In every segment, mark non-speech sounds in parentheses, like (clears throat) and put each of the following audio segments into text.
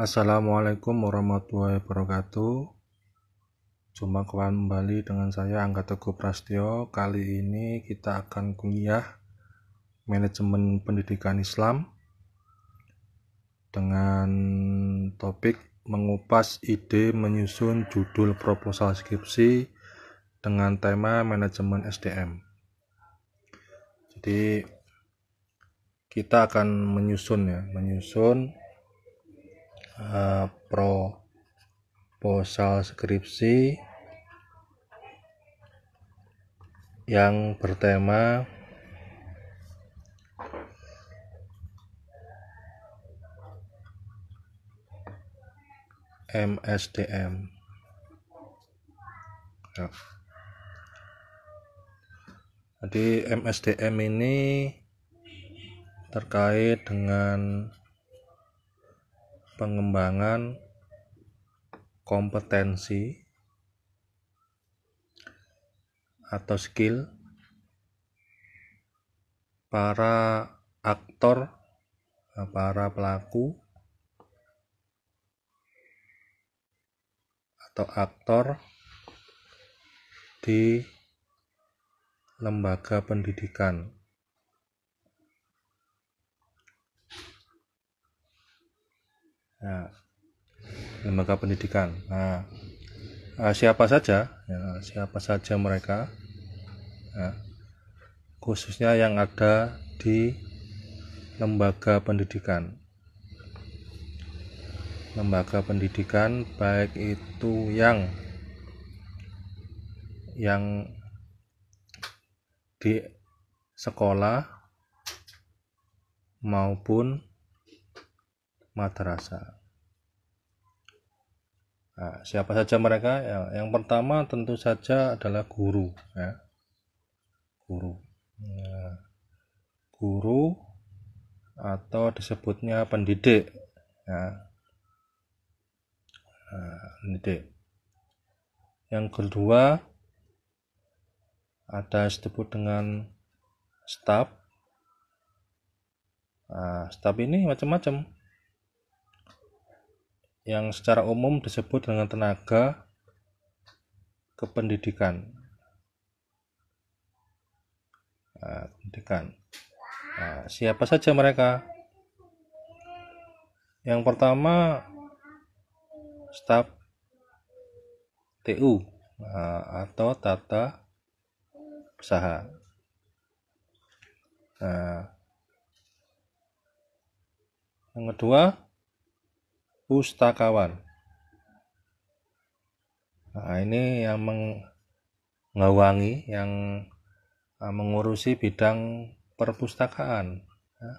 Assalamualaikum warahmatullahi wabarakatuh kawan kembali dengan saya Angga Teguh Prastio Kali ini kita akan kuliah Manajemen Pendidikan Islam Dengan topik mengupas ide menyusun judul proposal skripsi dengan tema manajemen SDM Jadi kita akan menyusun ya menyusun Eh, proposal skripsi yang bertema MSDM. Ya. Jadi MSDM ini terkait dengan pengembangan kompetensi atau skill para aktor, para pelaku atau aktor di lembaga pendidikan. ya, lembaga pendidikan. Nah, eh, siapa saja, ya, siapa saja mereka, ya, khususnya yang ada di lembaga pendidikan. Lembaga pendidikan baik itu yang yang di sekolah maupun madrasah. Nah, siapa saja mereka? Ya, yang pertama tentu saja adalah guru, ya. guru, ya. guru atau disebutnya pendidik, ya. nah, pendidik. Yang kedua ada disebut dengan staff. Nah, staf ini macam-macam yang secara umum disebut dengan tenaga kependidikan. Nah, pendidikan. Nah, siapa saja mereka? Yang pertama staf TU nah, atau tata usaha. Nah, yang kedua pustakawan. Nah, ini yang mengawangi, yang ah, mengurusi bidang perpustakaan. Ya.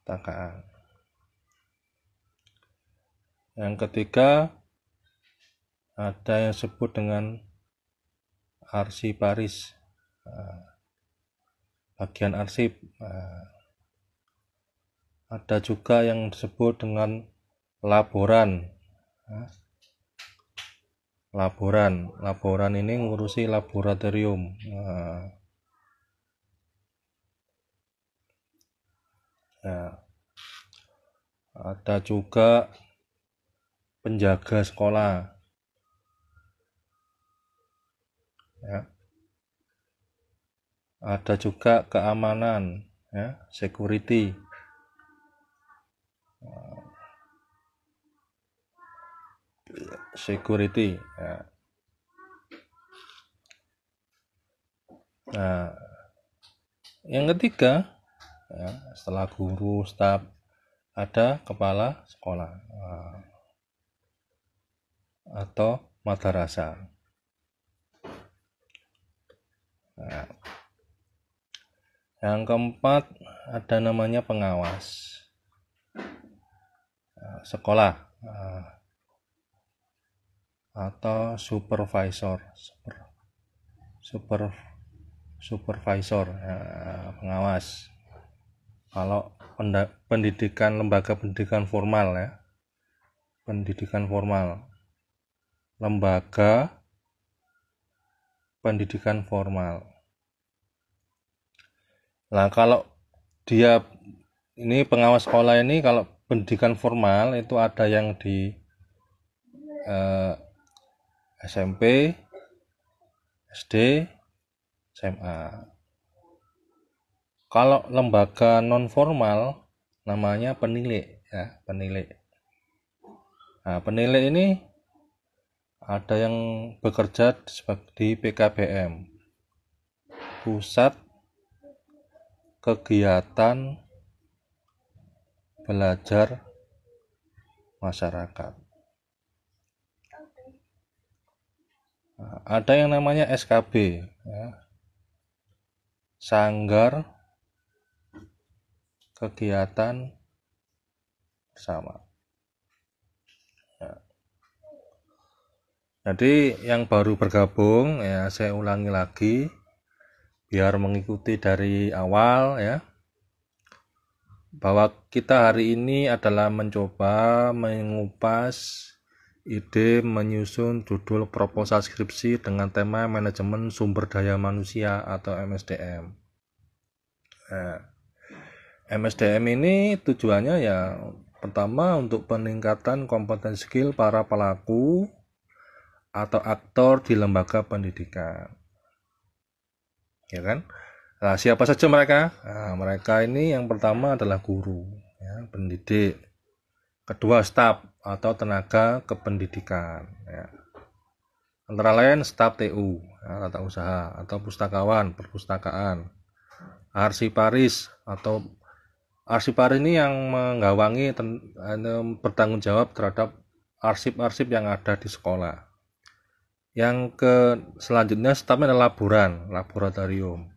Pustakaan. Yang ketiga, ada yang sebut dengan arsiparis, ah, bagian arsip. Ah ada juga yang disebut dengan laboran laboran laboran ini ngurusi laboratorium nah. Nah, ada juga penjaga sekolah. Ya. Ada juga keamanan, ya, security security ya. nah yang ketiga ya, setelah guru staf ada kepala sekolah nah, atau madrasah nah, yang keempat ada namanya pengawas Eh, sekolah eh, atau supervisor super, super supervisor eh, pengawas kalau pendidikan lembaga pendidikan formal ya pendidikan formal lembaga pendidikan formal nah kalau dia ini pengawas sekolah ini kalau pendidikan formal itu ada yang di eh, SMP, SD, SMA. Kalau lembaga non formal namanya penilik ya, penilik. Nah, penilai ini ada yang bekerja di PKBM. Pusat Kegiatan belajar masyarakat. ada yang namanya SKB, ya. sanggar kegiatan bersama. Ya. Jadi yang baru bergabung ya saya ulangi lagi biar mengikuti dari awal ya bahwa kita hari ini adalah mencoba mengupas ide menyusun judul proposal skripsi dengan tema manajemen sumber daya manusia atau MSDM. Nah, MSDM ini tujuannya ya pertama untuk peningkatan kompetensi skill para pelaku atau aktor di lembaga pendidikan. Ya kan? Nah, siapa saja mereka? Nah, mereka ini yang pertama adalah guru, ya, pendidik. Kedua, staf atau tenaga kependidikan. Ya. Antara lain staf TU, ya, tata usaha, atau pustakawan, perpustakaan. Arsiparis atau arsiparis ini yang menggawangi anu, bertanggung jawab terhadap arsip-arsip yang ada di sekolah. Yang ke selanjutnya stafnya adalah laboran, laboratorium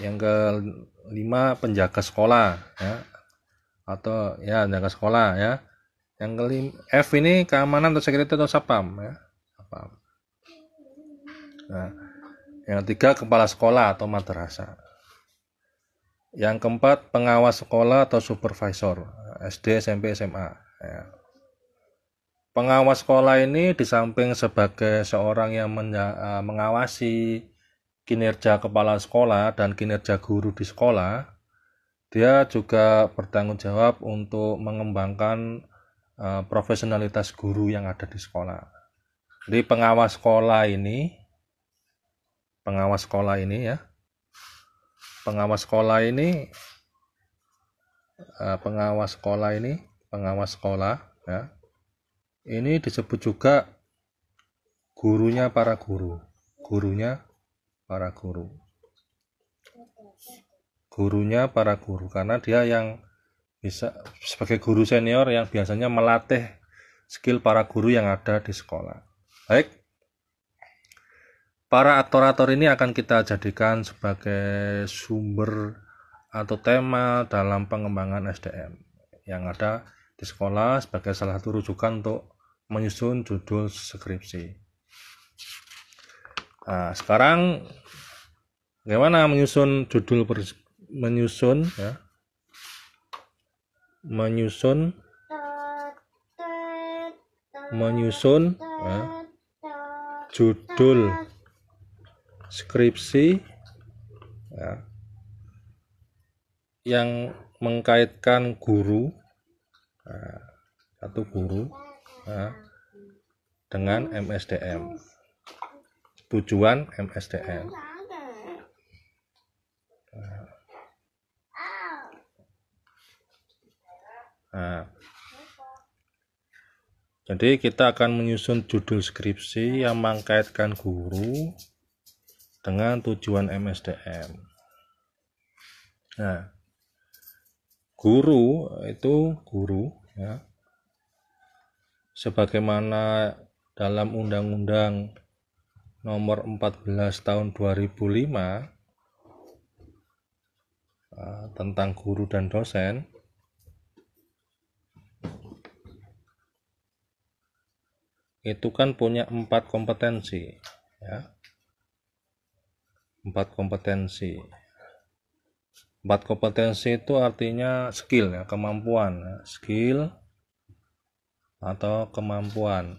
yang kelima penjaga sekolah ya atau ya penjaga sekolah ya yang kelima F ini keamanan atau security atau sapam ya sapam nah yang ketiga kepala sekolah atau madrasah yang keempat pengawas sekolah atau supervisor SD SMP SMA ya. pengawas sekolah ini di samping sebagai seorang yang eh, mengawasi kinerja kepala sekolah dan kinerja guru di sekolah, dia juga bertanggung jawab untuk mengembangkan uh, profesionalitas guru yang ada di sekolah. Jadi pengawas sekolah ini, pengawas sekolah ini ya, pengawas sekolah ini, uh, pengawas sekolah ini, pengawas sekolah ya, ini disebut juga gurunya para guru, gurunya para guru gurunya para guru karena dia yang bisa sebagai guru senior yang biasanya melatih skill para guru yang ada di sekolah baik para aktor-aktor ini akan kita jadikan sebagai sumber atau tema dalam pengembangan SDM yang ada di sekolah sebagai salah satu rujukan untuk menyusun judul skripsi. Nah, sekarang bagaimana menyusun judul per, menyusun ya menyusun menyusun ya, judul skripsi ya, yang mengkaitkan guru ya? satu guru ya, dengan MSDM tujuan MSDN. Nah, jadi kita akan menyusun judul skripsi yang mengkaitkan guru dengan tujuan MSDM. Nah, guru itu guru ya. Sebagaimana dalam undang-undang nomor 14 tahun 2005 eh, tentang guru dan dosen itu kan punya empat kompetensi ya empat kompetensi empat kompetensi itu artinya skill ya kemampuan ya. skill atau kemampuan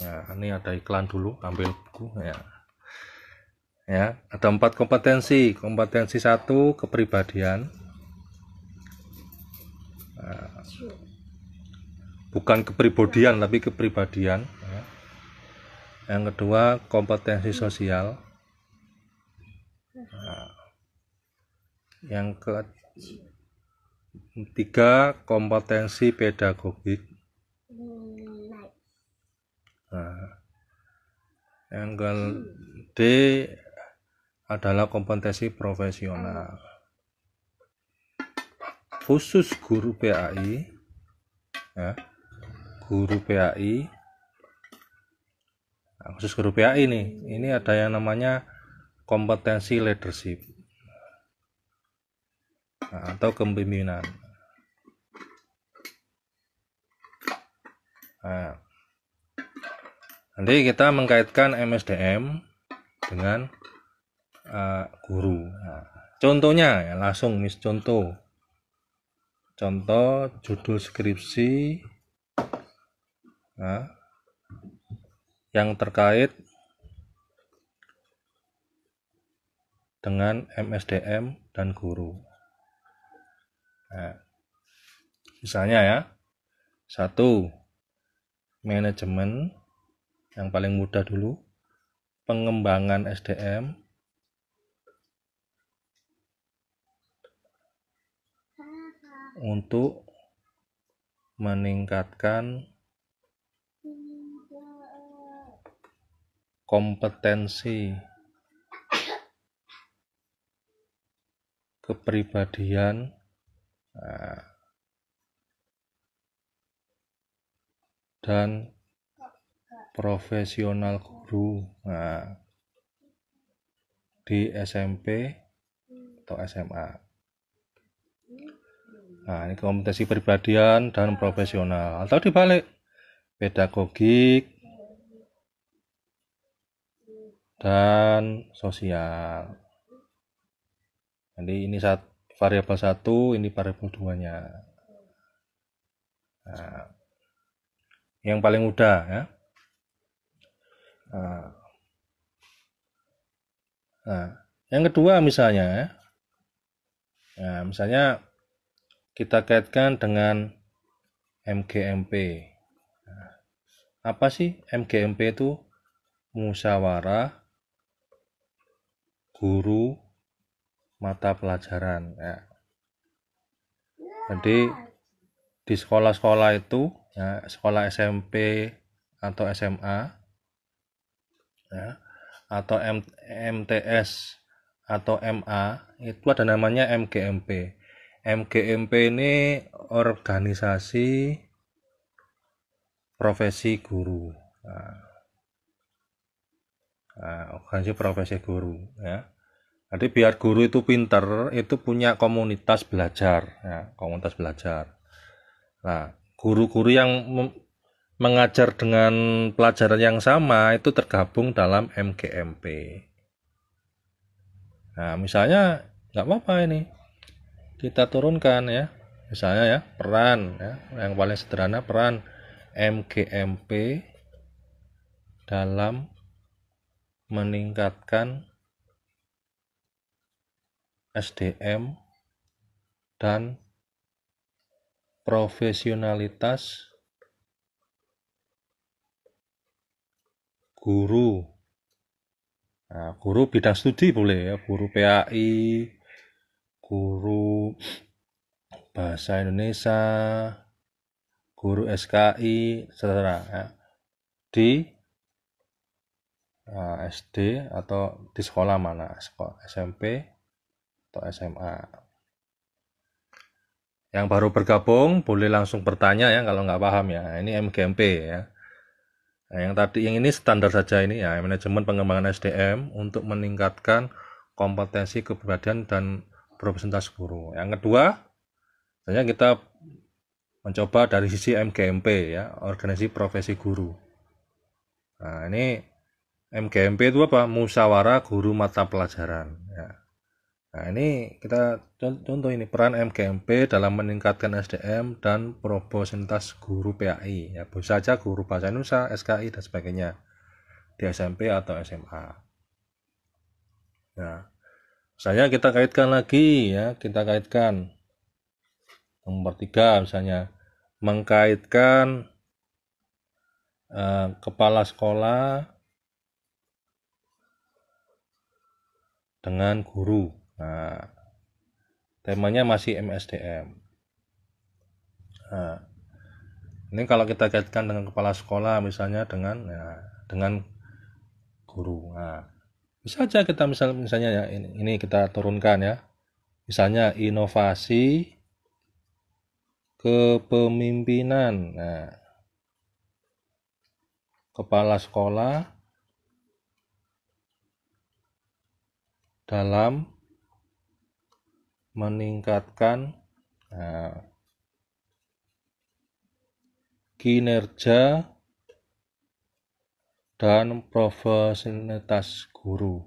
Nah, ini ada iklan dulu, ambil buku ya. Ya, ada empat kompetensi. Kompetensi satu kepribadian. Ya. bukan kepribadian tapi kepribadian. Ya. Yang kedua kompetensi sosial. yang ketiga kompetensi pedagogik Angle hmm. D adalah kompetensi profesional. Khusus guru PAI, ya, guru PAI, nah, khusus guru PAI ini, ini ada yang namanya kompetensi leadership nah, atau kepemimpinan. Nah, Nanti kita mengkaitkan MSDM dengan uh, guru. Nah, contohnya ya, langsung mis contoh. Contoh judul skripsi nah, yang terkait dengan MSDM dan guru. Nah, misalnya ya, satu manajemen yang paling mudah dulu pengembangan SDM untuk meningkatkan kompetensi kepribadian nah, dan profesional guru nah, di SMP atau SMA nah ini kompetensi pribadian dan profesional atau dibalik pedagogik dan sosial jadi ini saat variabel satu ini variabel duanya nah, yang paling mudah ya Nah. yang kedua misalnya, nah, misalnya kita kaitkan dengan MGMP. Ah. apa sih MGMP itu? Musyawarah guru mata pelajaran. Ya. Jadi di sekolah-sekolah itu, ya, sekolah SMP atau SMA, ya, atau M MTS atau MA itu ada namanya MGMP. MGMP ini organisasi profesi guru. Nah, organisasi profesi guru ya. Jadi biar guru itu pinter itu punya komunitas belajar ya, komunitas belajar. Nah, guru-guru yang mengajar dengan pelajaran yang sama itu tergabung dalam MGMP. Nah, misalnya nggak apa-apa ini kita turunkan ya, misalnya ya peran ya, yang paling sederhana peran MGMP dalam meningkatkan SDM dan profesionalitas guru nah, guru bidang studi boleh ya guru PAI guru bahasa Indonesia guru SKI setara ya. di uh, eh, SD atau di sekolah mana sekolah SMP atau SMA yang baru bergabung boleh langsung bertanya ya kalau nggak paham ya ini MGMP ya Nah, yang tadi yang ini standar saja ini ya manajemen pengembangan SDM untuk meningkatkan kompetensi kepribadian dan profesionalitas guru. Yang kedua, hanya kita mencoba dari sisi MGMP ya, organisasi profesi guru. Nah, ini MGMP itu apa? Musyawarah guru mata pelajaran. Nah, ini kita contoh ini peran MKMP dalam meningkatkan SDM dan proposentas guru PAI ya, bisa saja guru bahasa Indonesia, SKI dan sebagainya di SMP atau SMA. Nah, misalnya kita kaitkan lagi ya, kita kaitkan nomor tiga misalnya mengkaitkan uh, kepala sekolah dengan guru Nah, temanya masih MSDM. Nah, ini kalau kita kaitkan dengan kepala sekolah misalnya dengan ya, dengan guru. Nah, bisa aja kita misal misalnya ya ini, ini kita turunkan ya. Misalnya inovasi kepemimpinan. Nah, kepala sekolah dalam meningkatkan nah, kinerja dan profesionalitas guru.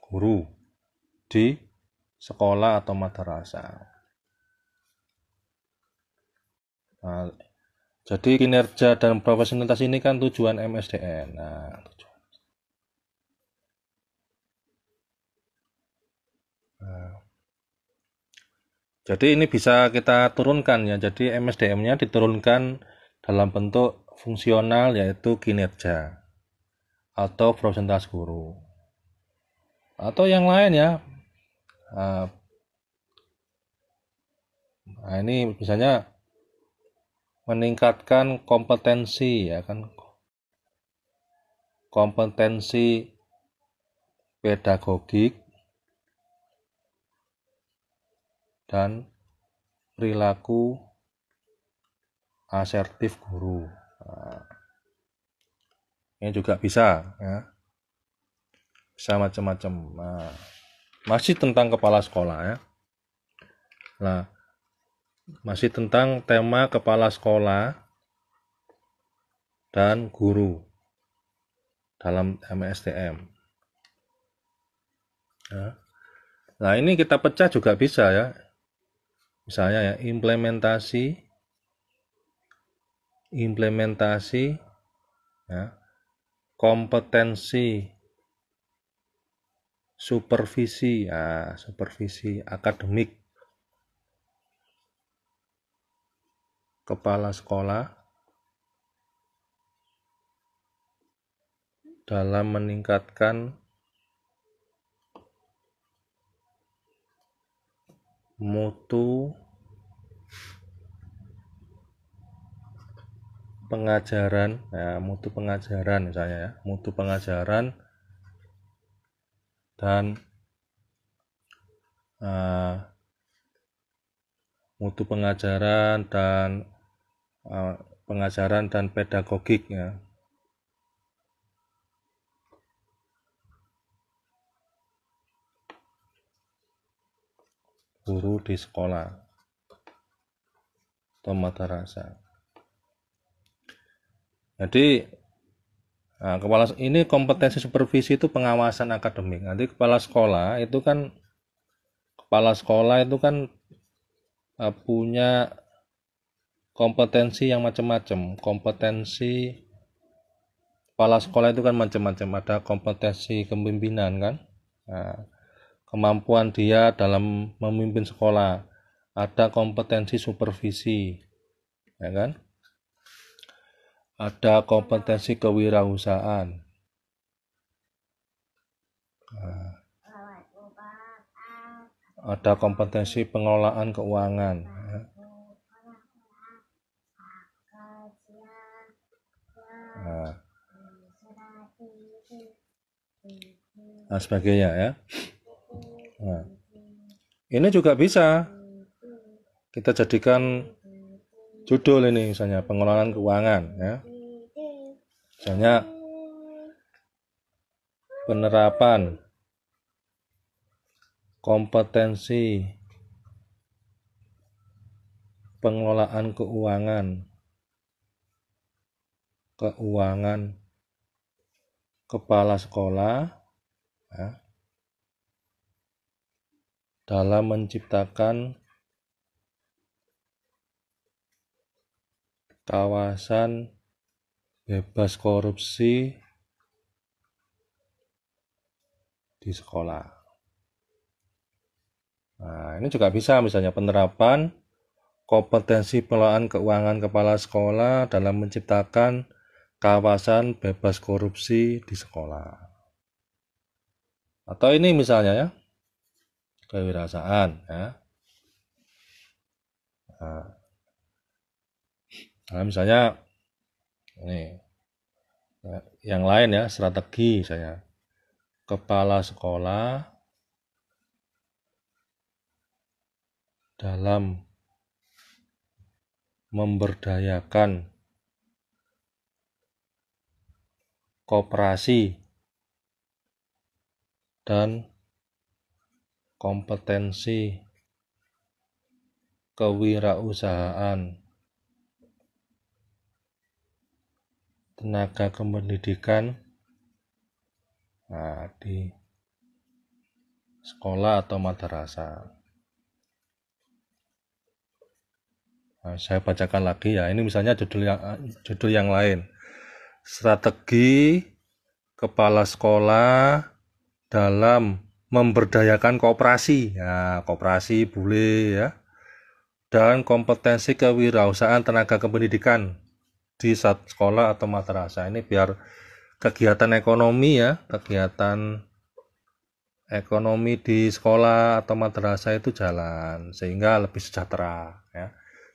Guru di sekolah atau madrasah. Nah, jadi kinerja dan profesionalitas ini kan tujuan MSDN. Nah, Nah. jadi ini bisa kita turunkan ya. Jadi MSDM-nya diturunkan dalam bentuk fungsional yaitu kinerja atau prosentase guru atau yang lain ya. Ah. Nah, ini misalnya meningkatkan kompetensi ya kan kompetensi pedagogik dan perilaku asertif guru. Nah, ini juga bisa ya. Bisa macam-macam. Nah, masih tentang kepala sekolah ya. Nah, masih tentang tema kepala sekolah dan guru dalam MSTM. Ya. Nah, ini kita pecah juga bisa ya misalnya ya implementasi implementasi ya, kompetensi supervisi ya, supervisi akademik kepala sekolah dalam meningkatkan mutu pengajaran ya nah, mutu pengajaran misalnya ya mutu pengajaran dan uh, eh, mutu pengajaran dan uh, pengajaran dan pedagogik ya guru di sekolah atau mata rasa. Jadi nah, kepala ini kompetensi supervisi itu pengawasan akademik. Nanti kepala sekolah itu kan kepala sekolah itu kan uh, punya kompetensi yang macam-macam. Kompetensi kepala sekolah itu kan macam-macam. Ada kompetensi kepemimpinan kan. Nah, kemampuan dia dalam memimpin sekolah, ada kompetensi supervisi, ya kan? Ada kompetensi kewirausahaan. ada kompetensi pengelolaan keuangan. Ya. nah, nah sebagainya ya. Nah, ini juga bisa kita jadikan judul ini misalnya pengelolaan keuangan ya. Misalnya penerapan kompetensi pengelolaan keuangan keuangan kepala sekolah ya, dalam menciptakan kawasan bebas korupsi di sekolah. Nah, ini juga bisa misalnya penerapan kompetensi pengelolaan keuangan kepala sekolah dalam menciptakan kawasan bebas korupsi di sekolah. Atau ini misalnya ya, kewirausahaan ya. Nah, nah misalnya ini ya, yang lain ya strategi saya kepala sekolah dalam memberdayakan koperasi dan kompetensi kewirausahaan tenaga kependidikan nah, di sekolah atau madrasah Nah, saya bacakan lagi ya. Ini misalnya judul yang judul yang lain. Strategi kepala sekolah dalam memberdayakan kooperasi, ya, kooperasi boleh ya, dan kompetensi kewirausahaan tenaga kependidikan di saat sekolah atau madrasah ini biar kegiatan ekonomi ya, kegiatan ekonomi di sekolah atau madrasah itu jalan sehingga lebih sejahtera ya.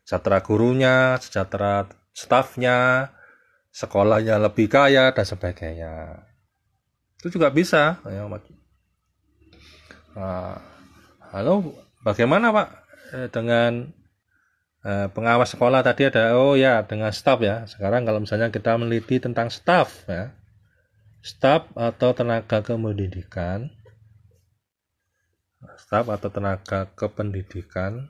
Sejahtera gurunya, sejahtera stafnya, sekolahnya lebih kaya dan sebagainya. Itu juga bisa ya, Nah, halo, bagaimana Pak eh, dengan eh, pengawas sekolah tadi ada oh ya dengan staff ya. Sekarang kalau misalnya kita meneliti tentang staff ya. staff atau tenaga kependidikan staff atau tenaga kependidikan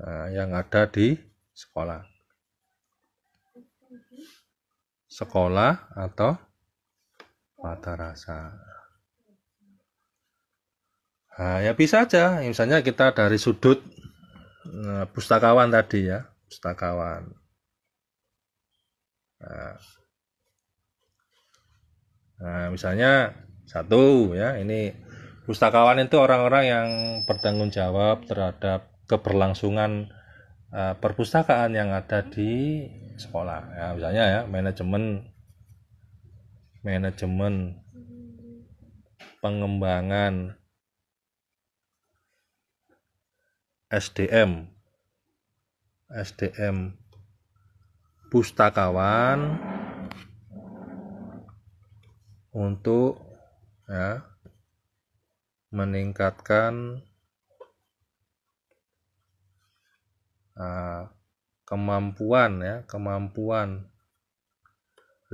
eh, yang ada di sekolah. Sekolah atau mata rasa. Nah, ya bisa aja, misalnya kita dari sudut nah, pustakawan tadi ya, pustakawan. Nah, nah misalnya satu ya, ini pustakawan itu orang-orang yang bertanggung jawab terhadap keberlangsungan uh, perpustakaan yang ada di sekolah. Ya, misalnya ya, manajemen manajemen pengembangan SDM SDM pustakawan untuk ya meningkatkan uh, kemampuan ya kemampuan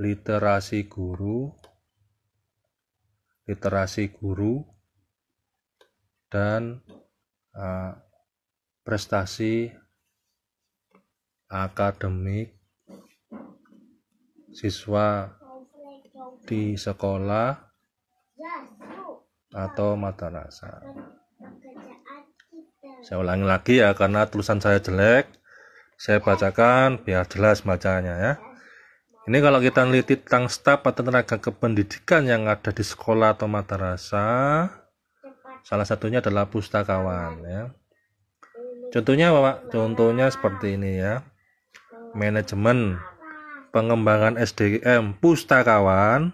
literasi guru literasi guru dan uh, prestasi akademik siswa di sekolah atau madrasah. Saya ulangi lagi ya karena tulisan saya jelek. Saya bacakan biar jelas bacanya ya. Ini kalau kita neliti tentang staf atau tenaga kependidikan yang ada di sekolah atau madrasah, salah satunya adalah pustakawan ya. Contohnya apa, Pak? Contohnya seperti ini ya. Manajemen pengembangan SDM pustakawan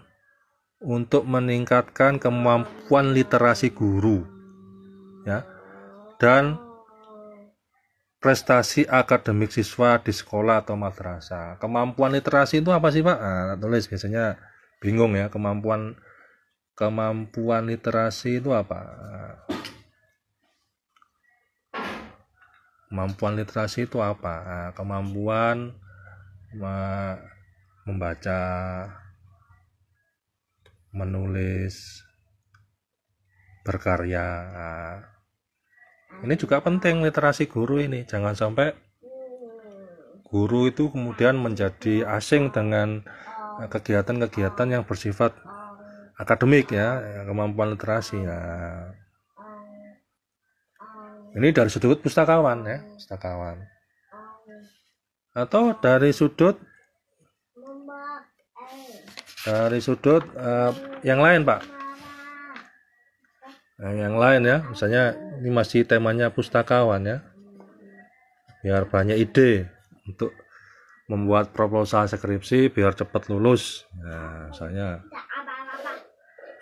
untuk meningkatkan kemampuan literasi guru. Ya. Dan prestasi akademik siswa di sekolah atau madrasah. Kemampuan literasi itu apa sih, Pak? Nah, tulis biasanya bingung ya, kemampuan kemampuan literasi itu apa? Nah kemampuan literasi itu apa nah, kemampuan membaca menulis berkarya nah, ini juga penting literasi guru ini jangan sampai guru itu kemudian menjadi asing dengan kegiatan-kegiatan yang bersifat akademik ya kemampuan literasi nah ini dari sudut pustakawan ya pustakawan atau dari sudut dari sudut uh, yang lain pak nah, yang lain ya misalnya ini masih temanya pustakawan ya biar banyak ide untuk membuat proposal skripsi biar cepat lulus nah, misalnya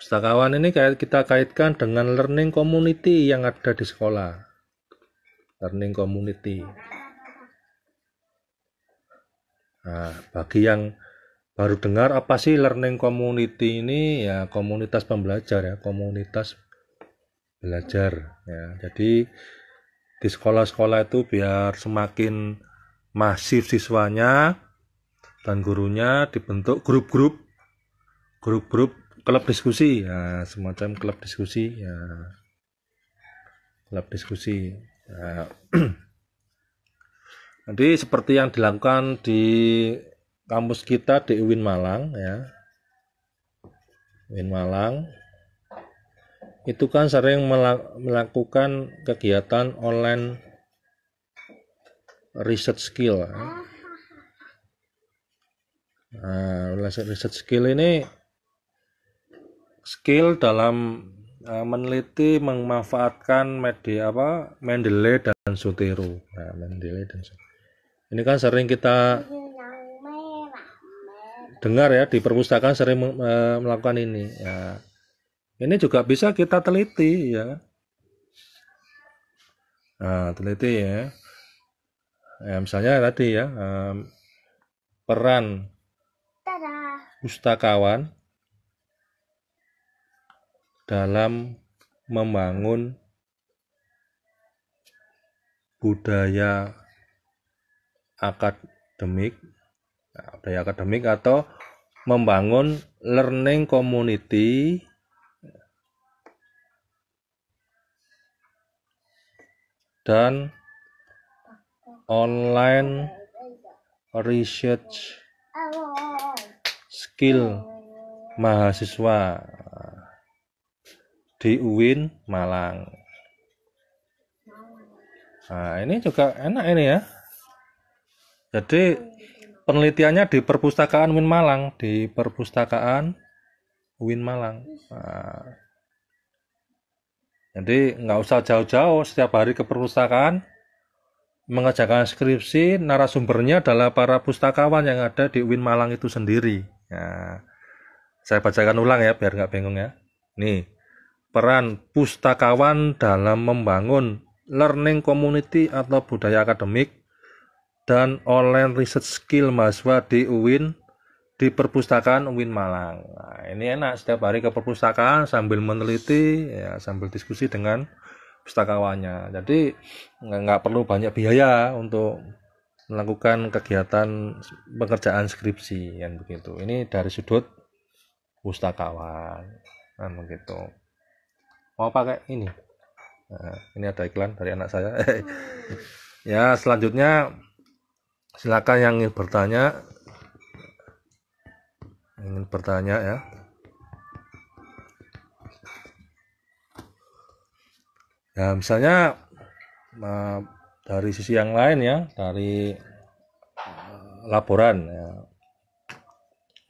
pustakawan ini kita kaitkan dengan learning community yang ada di sekolah learning community. Nah, bagi yang baru dengar apa sih learning community ini ya komunitas pembelajar ya, komunitas belajar ya. Jadi di sekolah-sekolah itu biar semakin masif siswanya dan gurunya dibentuk grup-grup grup-grup klub diskusi ya semacam klub diskusi ya klub diskusi Nah, (clears throat) nanti seperti yang dilakukan di kampus kita di UIN Malang ya. UIN Malang itu kan sering melakukan kegiatan online research skill. Ya. Nah, research skill ini skill dalam Eh, meneliti memanfaatkan media apa Mendele dan Sutero. Nah, Mendele dan Sutero. Ini kan sering kita dengar ya di perpustakaan sering melakukan ini. Ya. Ini juga bisa kita teliti ya. Nah, teliti ya. ya misalnya tadi ya peran pustakawan dalam membangun budaya akademik budaya akademik atau membangun learning community dan online research skill mahasiswa di UIN Malang. Nah, ini juga enak ini ya. Jadi penelitiannya di perpustakaan UIN Malang, di perpustakaan UIN Malang. Nah, jadi nggak usah jauh-jauh, setiap hari ke perpustakaan mengerjakan skripsi narasumbernya adalah para pustakawan yang ada di UIN Malang itu sendiri. Nah, saya bacakan ulang ya biar nggak bingung ya. Nih, peran pustakawan dalam membangun learning community atau budaya akademik dan online research skill mahasiswa di UIN di perpustakaan UIN Malang. Nah, ini enak setiap hari ke perpustakaan sambil meneliti ya sambil diskusi dengan pustakawannya. Jadi nggak perlu banyak biaya untuk melakukan kegiatan pekerjaan skripsi yang begitu. Ini dari sudut pustakawan. Nah, begitu mau pakai ini nah, ini ada iklan dari anak saya (laughs) ya selanjutnya silakan yang ingin bertanya ingin bertanya ya ya misalnya dari sisi yang lain ya dari eh, laporan ya.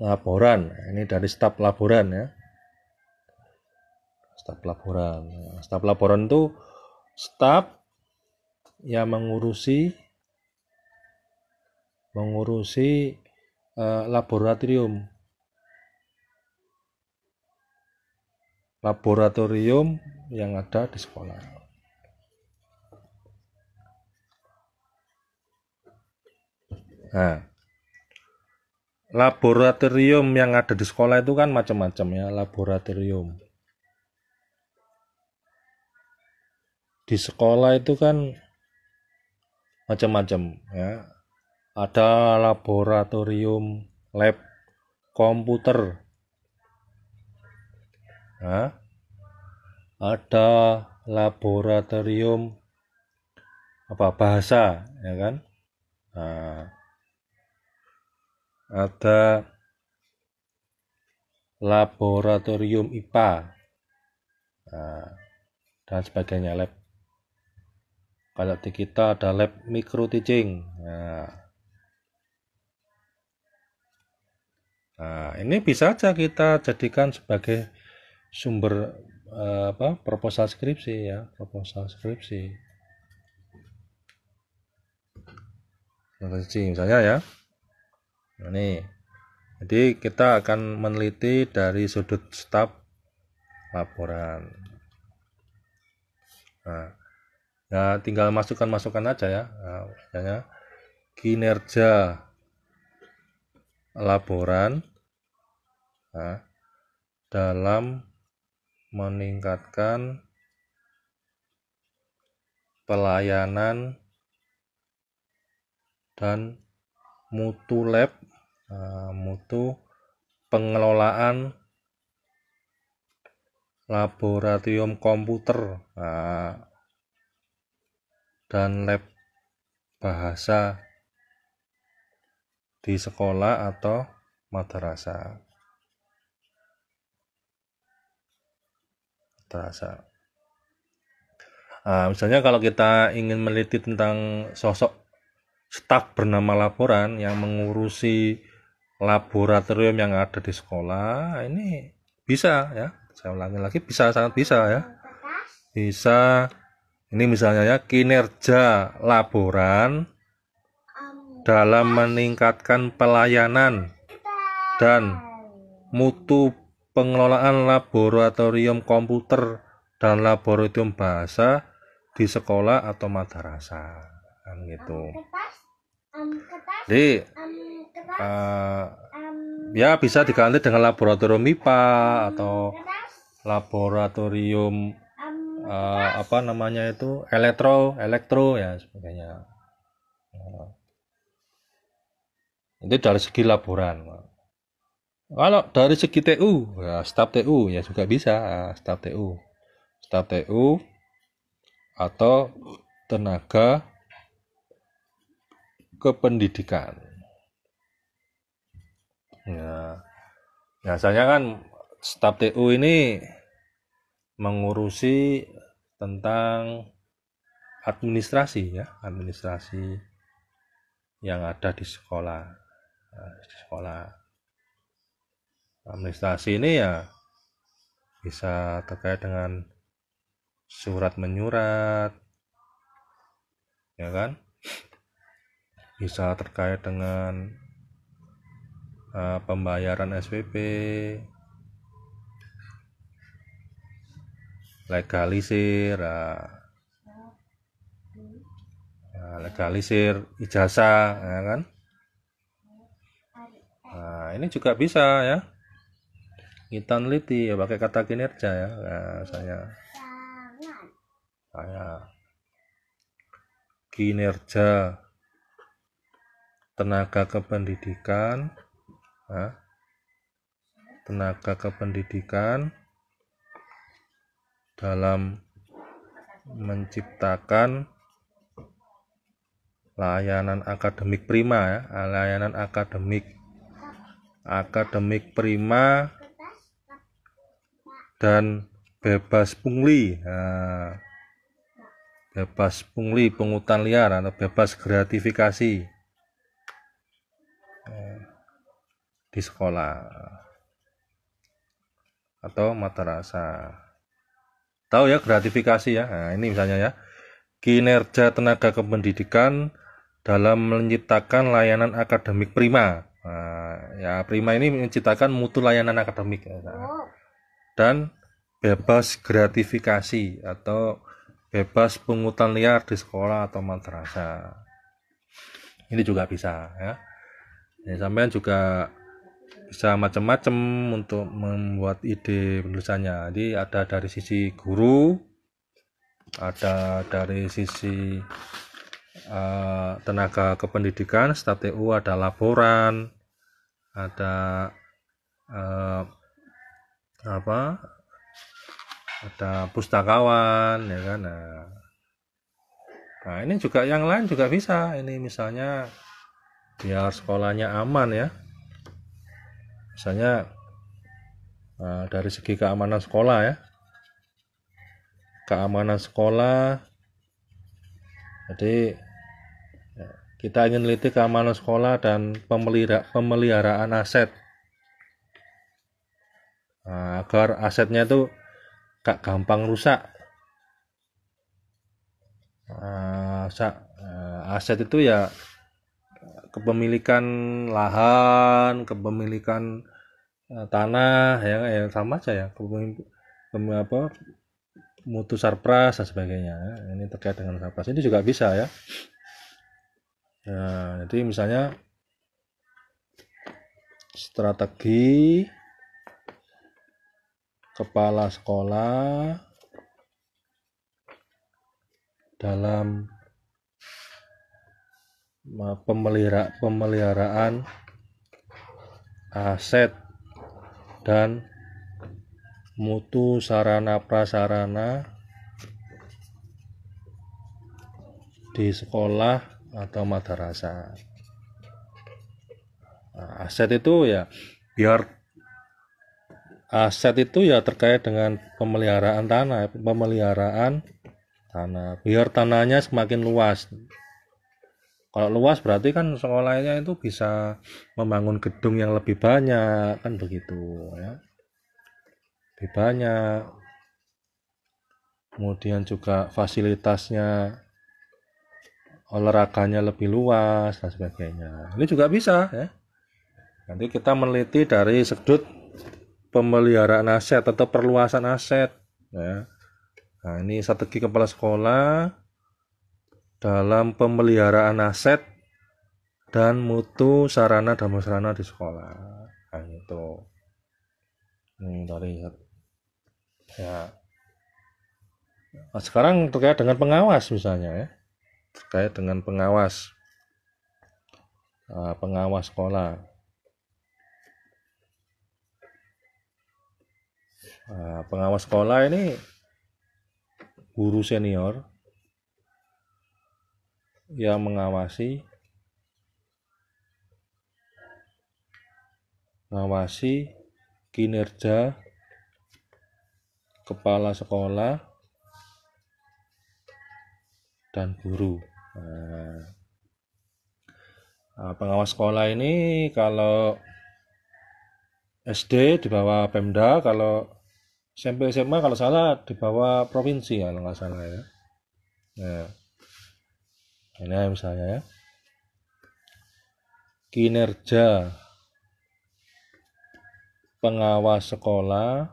laporan ini dari staf laporan ya staf laporan nah, staf laporan itu staf yang mengurusi mengurusi uh, laboratorium laboratorium yang ada di sekolah nah laboratorium yang ada di sekolah itu kan macam-macam ya laboratorium di sekolah itu kan macam-macam ya ada laboratorium lab komputer ya. ada laboratorium apa bahasa ya kan nah, ada laboratorium IPA nah, dan sebagainya lab kalau di kita ada lab micro teaching nah, nah ini bisa aja kita jadikan sebagai sumber eh, apa proposal skripsi ya proposal skripsi misalnya ya nah, ini jadi kita akan meneliti dari sudut staf laporan nah ya tinggal masukkan masukkan aja ya nah, misalnya kinerja laboran nah, dalam meningkatkan pelayanan dan mutu lab nah, mutu pengelolaan laboratorium komputer nah, dan lab bahasa di sekolah atau madrasah. Madrasah. Nah, misalnya kalau kita ingin meneliti tentang sosok staf bernama laporan yang mengurusi laboratorium yang ada di sekolah, ini bisa ya. Saya ulangi lagi, bisa sangat bisa ya. Bisa ini misalnya ya, kinerja laboran dalam meningkatkan pelayanan dan mutu pengelolaan laboratorium komputer dan laboratorium bahasa di sekolah atau madrasah kan gitu. Jadi uh, ya bisa diganti dengan laboratorium MIPA atau laboratorium uh, apa namanya itu elektro elektro ya sebagainya uh, itu dari segi laporan kalau dari segi TU ya staf TU ya juga bisa uh, staf TU staf TU atau tenaga kependidikan ya biasanya kan staf TU ini mengurusi tentang administrasi ya administrasi yang ada di sekolah nah, di sekolah administrasi ini ya bisa terkait dengan surat menyurat ya kan bisa terkait dengan uh, pembayaran SPP legalisir uh, uh, legalisir ijazah ya kan nah ini juga bisa ya kita neliti ya pakai kata kinerja ya nah, saya saya kinerja tenaga kependidikan nah, tenaga kependidikan dalam menciptakan layanan akademik prima ya, ah, layanan akademik akademik prima dan bebas pungli nah, bebas pungli pungutan liar atau bebas gratifikasi eh, di sekolah atau madrasah tahu ya gratifikasi ya nah, ini misalnya ya kinerja tenaga kependidikan dalam menciptakan layanan akademik prima nah, ya prima ini menciptakan mutu layanan akademik ya. Nah, oh. dan bebas gratifikasi atau bebas pungutan liar di sekolah atau madrasah ini juga bisa ya ini sampean juga bisa macam-macam untuk membuat ide penulisannya jadi ada dari sisi guru ada dari sisi uh, tenaga kependidikan staf ada laporan ada uh, apa ada pustakawan ya kan nah, nah ini juga yang lain juga bisa ini misalnya biar sekolahnya aman ya misalnya uh, dari segi keamanan sekolah ya keamanan sekolah jadi ya, kita ingin meneliti keamanan sekolah dan pemelihara, pemeliharaan aset nah, agar asetnya itu gak gampang rusak nah, aset itu ya kepemilikan lahan, kepemilikan uh, tanah ya, ya sama aja ya, kepemilikan apa mutu sarpras dan sebagainya. Ya. Ini terkait dengan sarpras. Ini juga bisa ya. Nah, jadi misalnya strategi kepala sekolah dalam pemeliharaan aset dan mutu sarana prasarana di sekolah atau madrasah. Nah, aset itu ya biar aset itu ya terkait dengan pemeliharaan tanah, pemeliharaan tanah. Biar tanahnya semakin luas kalau luas berarti kan sekolahnya itu bisa membangun gedung yang lebih banyak kan begitu ya lebih banyak kemudian juga fasilitasnya olahraganya lebih luas dan sebagainya ini juga bisa ya nanti kita meneliti dari sudut pemeliharaan aset atau perluasan aset ya nah ini strategi kepala sekolah dalam pemeliharaan aset dan mutu sarana dan prasarana di sekolah. Nah, itu Ini hmm, kita lihat. Ya. Nah, sekarang terkait dengan pengawas misalnya ya. Terkait dengan pengawas. Nah, pengawas sekolah. Nah, pengawas sekolah ini guru senior yang mengawasi mengawasi kinerja kepala sekolah dan guru. Nah, nah pengawas sekolah ini kalau SD di bawah Pemda, kalau SMP SMA kalau salah di bawah provinsi kalau nggak salah ya. Nah, ini misalnya ya kinerja pengawas sekolah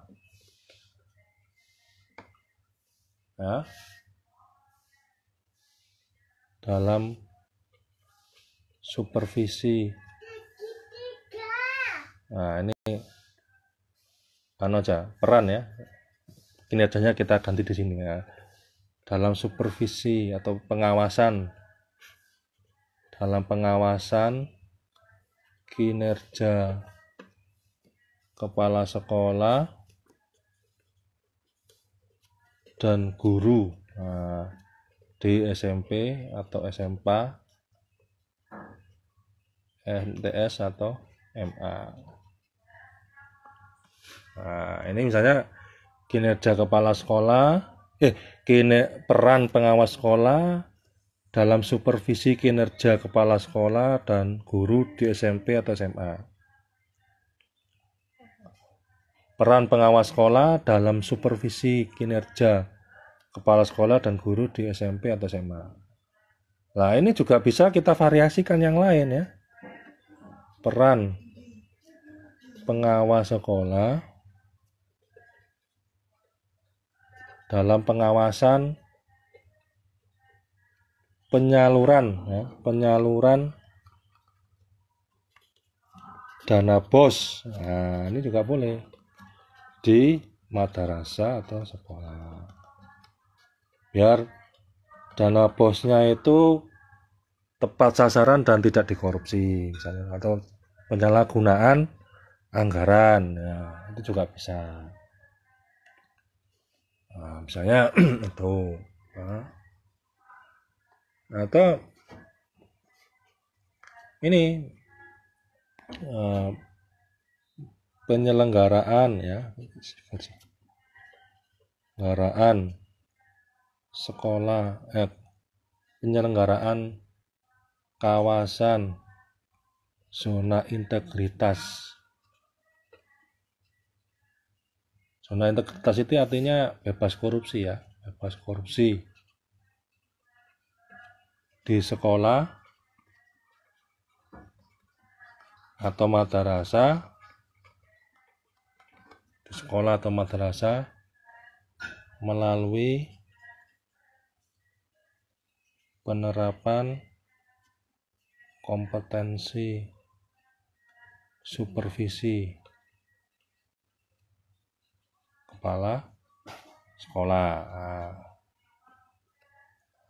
ya dalam supervisi nah ini anoja peran ya kinerjanya kita ganti di sini ya dalam supervisi atau pengawasan dalam pengawasan kinerja kepala sekolah dan guru nah, di SMP atau SMA MTS atau MA nah ini misalnya kinerja kepala sekolah eh kine, peran pengawas sekolah dalam supervisi kinerja kepala sekolah dan guru di SMP atau SMA. Peran pengawas sekolah dalam supervisi kinerja kepala sekolah dan guru di SMP atau SMA. Nah, ini juga bisa kita variasikan yang lain ya. Peran pengawas sekolah dalam pengawasan penyaluran ya, penyaluran dana bos nah, ini juga boleh di mata rasa atau sekolah biar dana bosnya itu tepat sasaran dan tidak dikorupsi misalnya atau penyalahgunaan anggaran ya, itu juga bisa nah, misalnya (clears throat) itu nah, atau ini uh, penyelenggaraan ya penyelenggaraan sekolah eh, penyelenggaraan kawasan zona integritas zona integritas itu artinya bebas korupsi ya bebas korupsi di sekolah atau madrasah di sekolah atau madrasah melalui penerapan kompetensi supervisi kepala sekolah. Nah,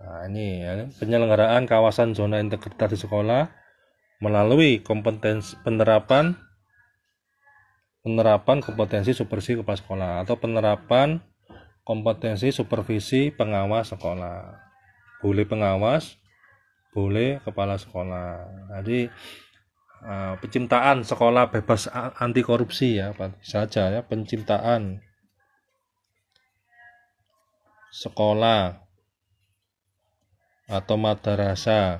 Nah, ini ya, kan, penyelenggaraan kawasan zona integritas di sekolah melalui kompetensi penerapan penerapan kompetensi supervisi kepala sekolah atau penerapan kompetensi supervisi pengawas sekolah. Boleh pengawas, boleh kepala sekolah. Jadi uh, penciptaan sekolah bebas anti korupsi ya, saja ya pencintaan sekolah atau mata rasa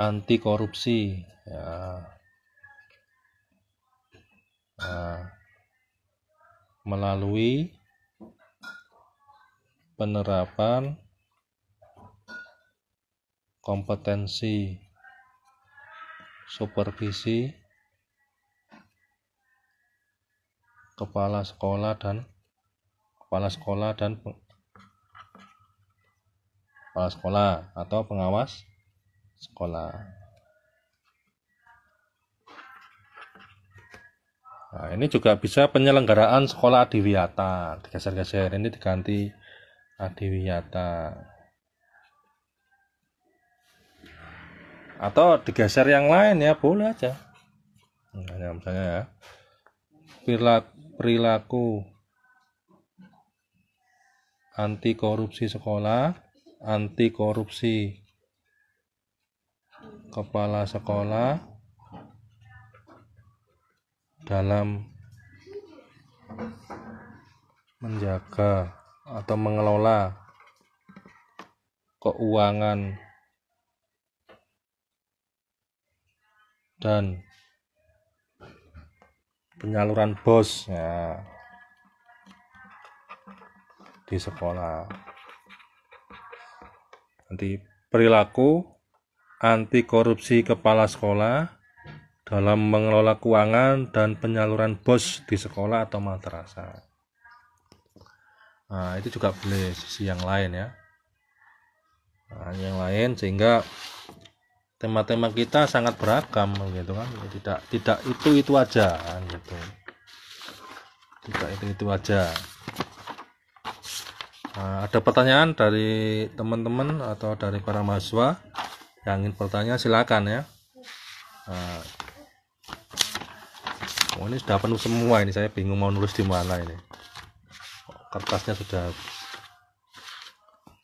anti korupsi ya. nah, melalui penerapan kompetensi supervisi kepala sekolah dan kepala sekolah dan kepala sekolah atau pengawas sekolah. Nah, ini juga bisa penyelenggaraan sekolah adiwiyata. Digeser-geser ini diganti adiwiyata. Atau digeser yang lain ya, boleh aja. Nah, misalnya ya. Perilaku, perilaku anti korupsi sekolah anti korupsi kepala sekolah dalam menjaga atau mengelola keuangan dan penyaluran bos ya di sekolah nanti perilaku anti korupsi kepala sekolah dalam mengelola keuangan dan penyaluran bos di sekolah atau madrasah. Nah, itu juga boleh sisi yang lain ya. Nah, yang lain sehingga tema-tema kita sangat beragam gitu kan. Ya, tidak tidak itu-itu aja gitu. Tidak itu-itu aja. Nah, ada pertanyaan dari teman-teman atau dari para mahasiswa yang ingin bertanya silakan ya. Nah, oh ini sudah penuh semua ini saya bingung mau nulis di mana ini. Kertasnya sudah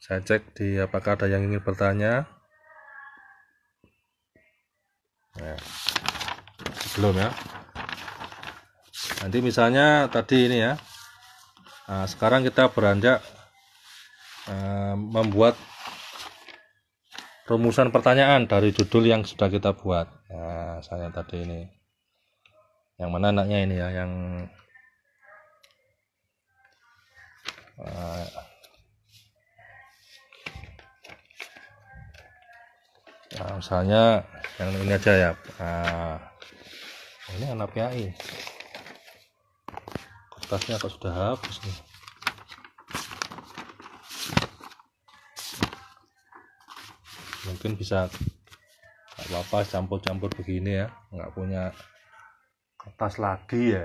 Saya cek di apakah ada yang ingin bertanya. Nah, belum ya. Nanti misalnya tadi ini ya. Nah, sekarang kita beranjak membuat rumusan pertanyaan dari judul yang sudah kita buat Ya, saya tadi ini yang mana anaknya ini ya yang nah, misalnya yang ini aja ya Nah, ini anak PAI kertasnya kok sudah habis nih mungkin bisa nggak apa-apa campur-campur begini ya nggak punya kertas lagi ya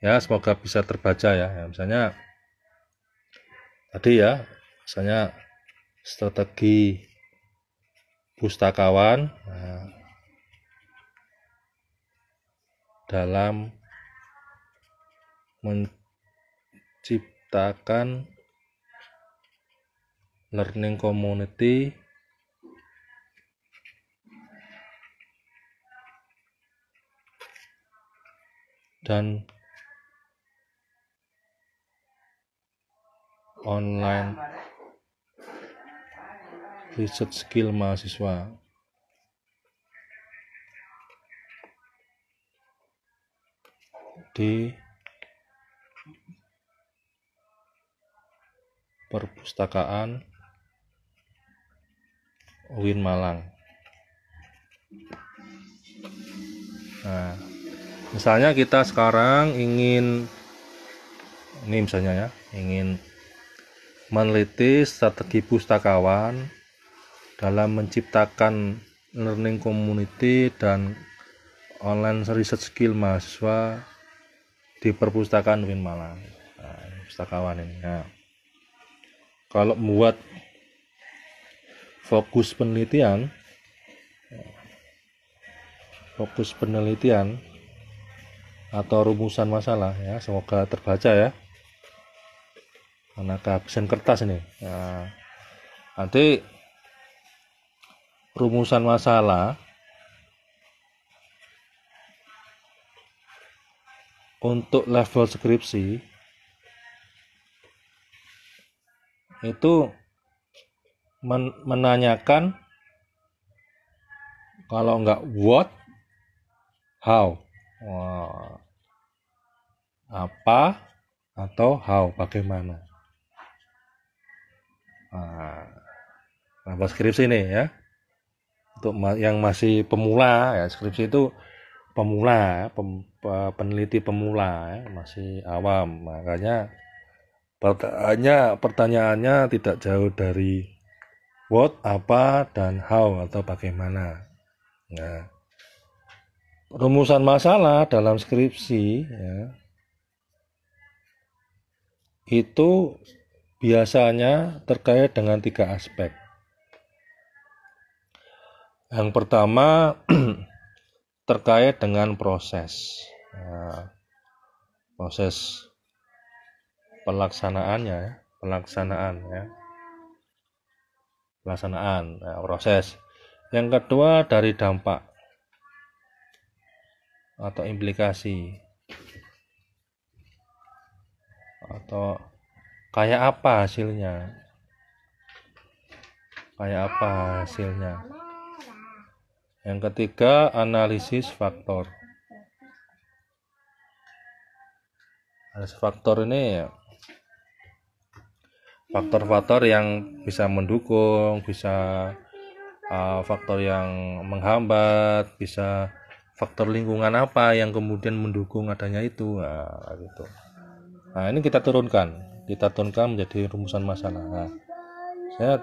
ya semoga bisa terbaca ya, ya misalnya tadi ya misalnya strategi pustakawan nah, dalam menciptakan learning community dan online riset skill mahasiswa di perpustakaan Win Malang nah misalnya kita sekarang ingin ini misalnya ya ingin meneliti strategi pustakawan dalam menciptakan learning community dan online research skill mahasiswa di perpustakaan Win Malang nah, pustakawan ini Nah, kalau membuat fokus penelitian fokus penelitian atau rumusan masalah ya semoga terbaca ya karena kehabisan kertas ini nah, nanti rumusan masalah untuk level skripsi itu men menanyakan kalau nggak what how wow. apa atau how bagaimana nah, nah skripsi nih ya untuk yang masih pemula ya skripsi itu pemula pem, peneliti pemula ya, masih awam makanya pertanyaannya pertanyaannya tidak jauh dari what, apa, dan how atau bagaimana. Nah, rumusan masalah dalam skripsi ya, itu biasanya terkait dengan tiga aspek. Yang pertama (clears throat) terkait dengan proses, nah, proses pelaksanaannya, ya, pelaksanaan ya pelaksanaan ya, proses yang kedua dari dampak atau implikasi atau kayak apa hasilnya kayak apa hasilnya yang ketiga analisis faktor analisis faktor ini ya faktor-faktor yang bisa mendukung, bisa uh, faktor yang menghambat, bisa faktor lingkungan apa yang kemudian mendukung adanya itu, nah, gitu. Nah ini kita turunkan, kita turunkan menjadi rumusan masalah. Nah, saya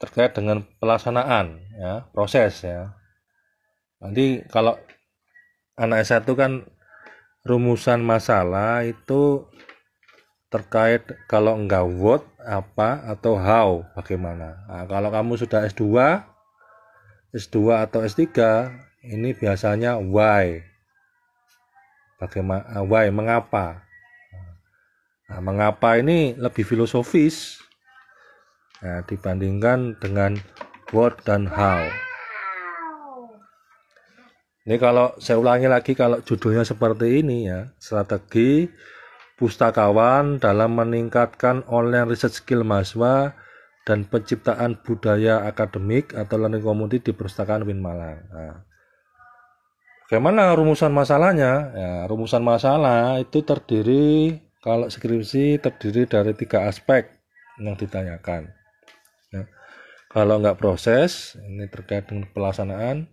terkait dengan pelaksanaan, ya proses ya. Nanti kalau anak S1 kan rumusan masalah itu terkait kalau enggak what, apa, atau how, bagaimana. Nah, kalau kamu sudah S2, S2 atau S3, ini biasanya why. Bagaimana, eh, why, mengapa. Nah, mengapa ini lebih filosofis nah, dibandingkan dengan what dan how. Ini kalau saya ulangi lagi kalau judulnya seperti ini ya, strategi pustakawan dalam meningkatkan online research skill mahasiswa dan penciptaan budaya akademik atau learning community di perpustakaan Win Malang. Nah, bagaimana rumusan masalahnya? Ya, rumusan masalah itu terdiri kalau skripsi terdiri dari tiga aspek yang ditanyakan. Ya, kalau nggak proses, ini terkait dengan pelaksanaan.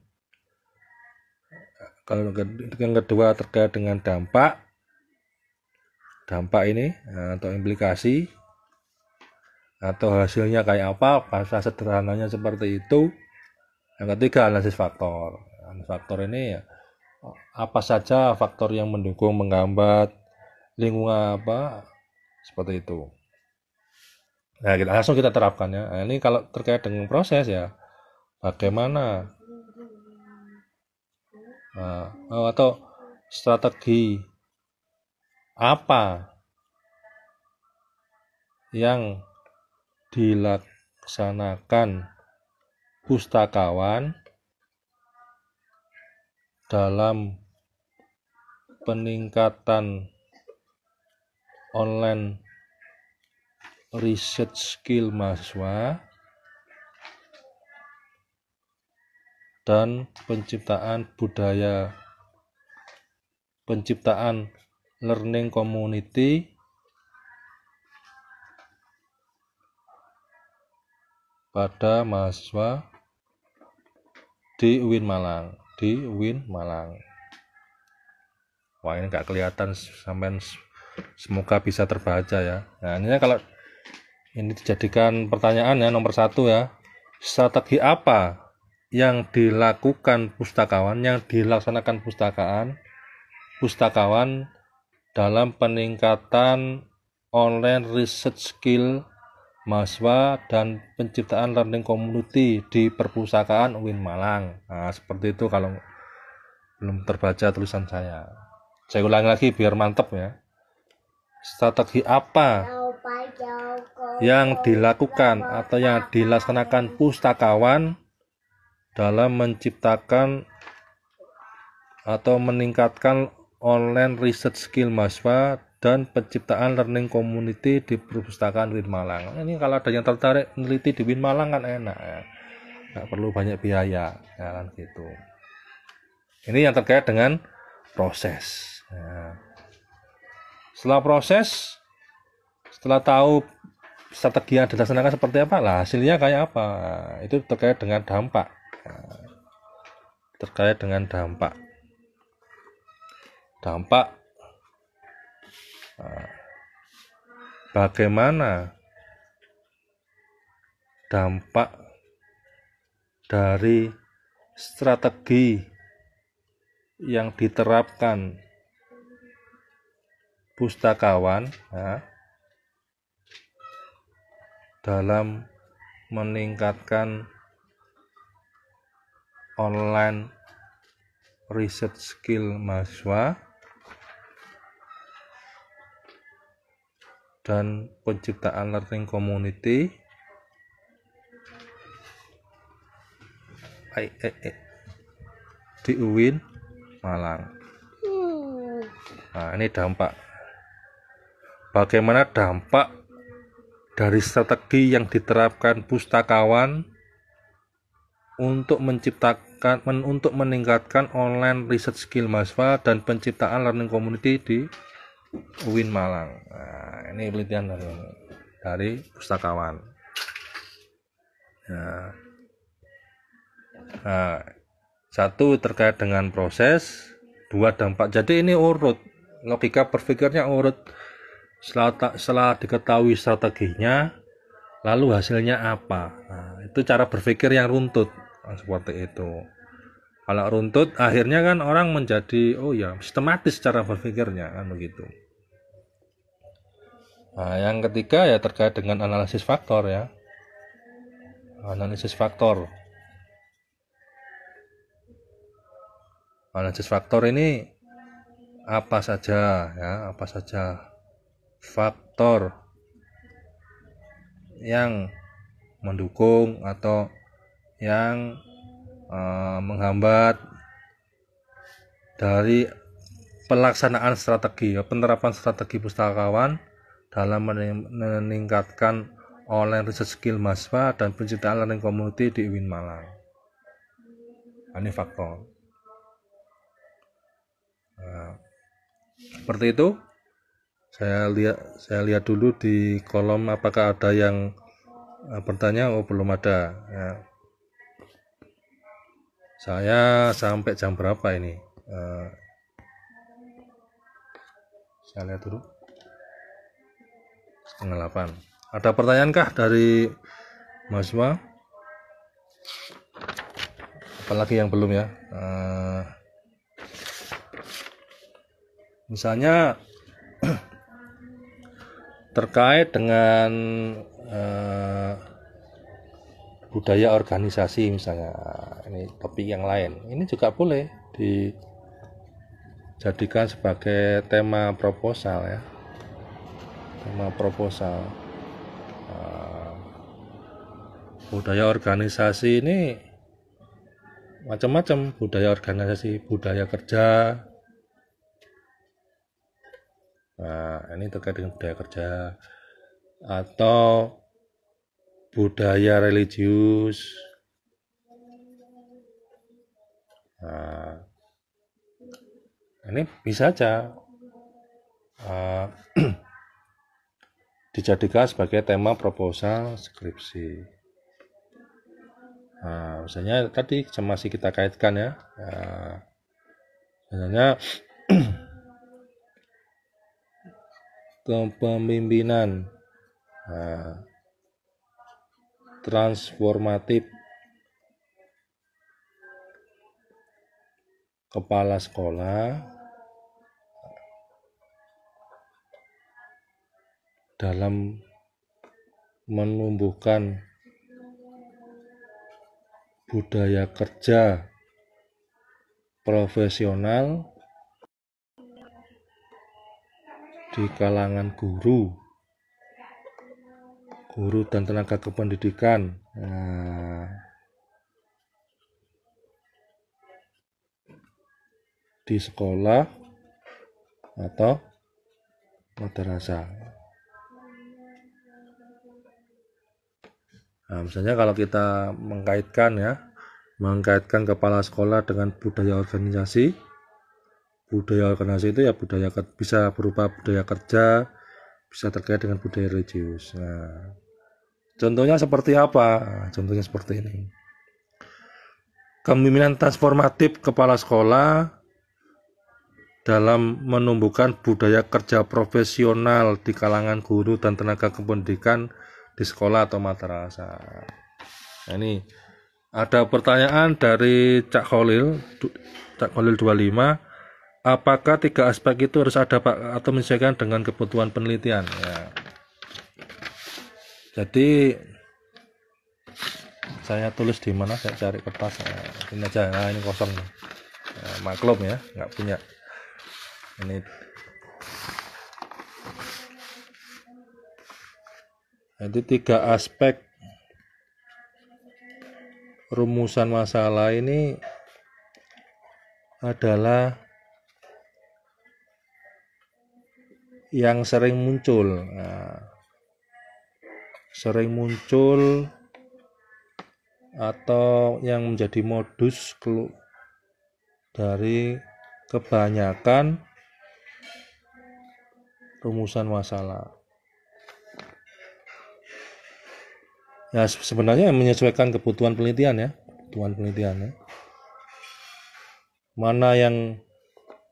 Kalau yang kedua terkait dengan dampak, dampak ini atau eh, implikasi atau hasilnya kayak apa bahasa sederhananya seperti itu yang ketiga analisis faktor analisis faktor ini ya apa saja faktor yang mendukung menghambat lingkungan apa seperti itu nah kita langsung kita terapkan ya nah, ini kalau terkait dengan proses ya bagaimana nah, atau strategi apa yang dilaksanakan pustakawan dalam peningkatan online research skill mahasiswa dan penciptaan budaya penciptaan learning community pada mahasiswa di UIN Malang di UIN Malang wah ini nggak kelihatan sampai semoga bisa terbaca ya nah ini ya kalau ini dijadikan pertanyaan ya nomor satu ya strategi apa yang dilakukan pustakawan yang dilaksanakan pustakaan pustakawan dalam peningkatan online research skill mahasiswa dan penciptaan learning community di perpustakaan UIN Malang. Nah, seperti itu kalau belum terbaca tulisan saya. Saya ulangi lagi biar mantap ya. Strategi apa yang dilakukan atau yang dilaksanakan pustakawan dalam menciptakan atau meningkatkan online research skill mahasiswa dan penciptaan learning community di perpustakaan Win Malang. Ini kalau ada yang tertarik meneliti di Win Malang kan enak ya. Nggak perlu banyak biaya ya kan gitu. Ini yang terkait dengan proses. Ya. Setelah proses, setelah tahu strategi yang dilaksanakan seperti apa lah hasilnya kayak apa itu terkait dengan dampak ya. terkait dengan dampak dampak ah, bagaimana dampak dari strategi yang diterapkan pustakawan ya, dalam meningkatkan online research skill mahasiswa dan penciptaan learning community I, di UIN Malang nah ini dampak bagaimana dampak dari strategi yang diterapkan pustakawan untuk menciptakan men, untuk meningkatkan online research skill mahasiswa dan penciptaan learning community di UIN Malang. Nah, ini penelitian dari, dari pustakawan. Nah, nah, satu terkait dengan proses, dua dampak. Jadi ini urut, logika berpikirnya urut. Setelah, setelah diketahui strateginya, lalu hasilnya apa? Nah, itu cara berpikir yang runtut kan, seperti itu. Kalau runtut, akhirnya kan orang menjadi oh ya sistematis cara berpikirnya kan begitu. Nah, yang ketiga ya terkait dengan analisis faktor ya. Analisis faktor. Analisis faktor ini apa saja ya, apa saja faktor yang mendukung atau yang uh, menghambat dari pelaksanaan strategi, ya, penerapan strategi pustakawan dalam meningkatkan online research skill mahasiswa dan penciptaan learning community di Win Malang. Ini faktor. Nah, seperti itu. Saya lihat saya lihat dulu di kolom apakah ada yang eh, bertanya oh belum ada ya. Saya sampai jam berapa ini? Uh, saya lihat dulu pengelapan. Ada pertanyaankah dari Masma? Apalagi yang belum ya? Uh, misalnya (clears throat) terkait dengan uh, budaya organisasi misalnya ini topik yang lain ini juga boleh dijadikan sebagai tema proposal ya sama proposal ah, budaya organisasi ini macam-macam budaya organisasi budaya kerja nah ini terkait dengan budaya kerja atau budaya religius nah, ini bisa aja uh, (clears throat) dijadikan sebagai tema proposal skripsi. Nah, misalnya tadi masih kita kaitkan ya, nah, misalnya (clears throat) kepemimpinan nah, transformatif kepala sekolah dalam menumbuhkan budaya kerja profesional di kalangan guru guru dan tenaga kependidikan nah, di sekolah atau madrasah Nah, misalnya kalau kita mengkaitkan ya, mengkaitkan kepala sekolah dengan budaya organisasi, budaya organisasi itu ya budaya bisa berupa budaya kerja, bisa terkait dengan budaya religius. Nah, contohnya seperti apa? Nah, contohnya seperti ini. kemimpinan transformatif kepala sekolah dalam menumbuhkan budaya kerja profesional di kalangan guru dan tenaga kependidikan di sekolah atau madrasah. Nah, ini ada pertanyaan dari Cak Khalil, Cak Khalil 25. Apakah tiga aspek itu harus ada Pak atau menyesuaikan dengan kebutuhan penelitian? Ya. Jadi saya tulis di mana saya cari kertas nah, ini aja nah, ini kosong nah, maklum ya nggak punya ini Jadi tiga aspek rumusan masalah ini adalah yang sering muncul. Nah, sering muncul atau yang menjadi modus dari kebanyakan rumusan masalah. ya sebenarnya menyesuaikan kebutuhan penelitian ya kebutuhan penelitian ya mana yang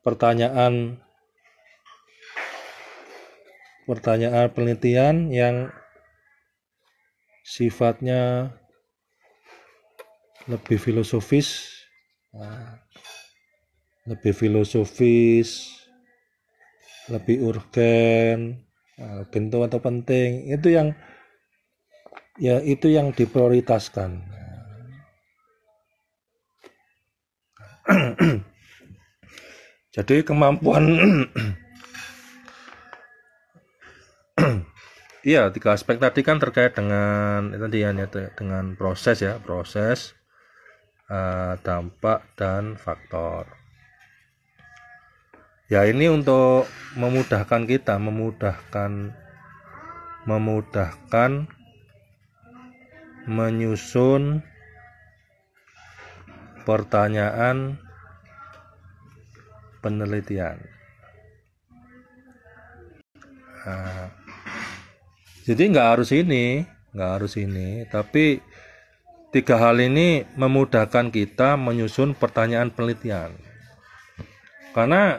pertanyaan pertanyaan penelitian yang sifatnya lebih filosofis nah, lebih filosofis lebih urgen penting nah, atau penting itu yang ya itu yang diprioritaskan (clears throat) jadi kemampuan (clears throat) Iya, tiga aspek tadi kan terkait dengan tadi ya dengan proses ya, proses eh, dampak dan faktor. Ya, ini untuk memudahkan kita, memudahkan memudahkan menyusun pertanyaan penelitian. Nah, jadi nggak harus ini, nggak harus ini, tapi tiga hal ini memudahkan kita menyusun pertanyaan penelitian. Karena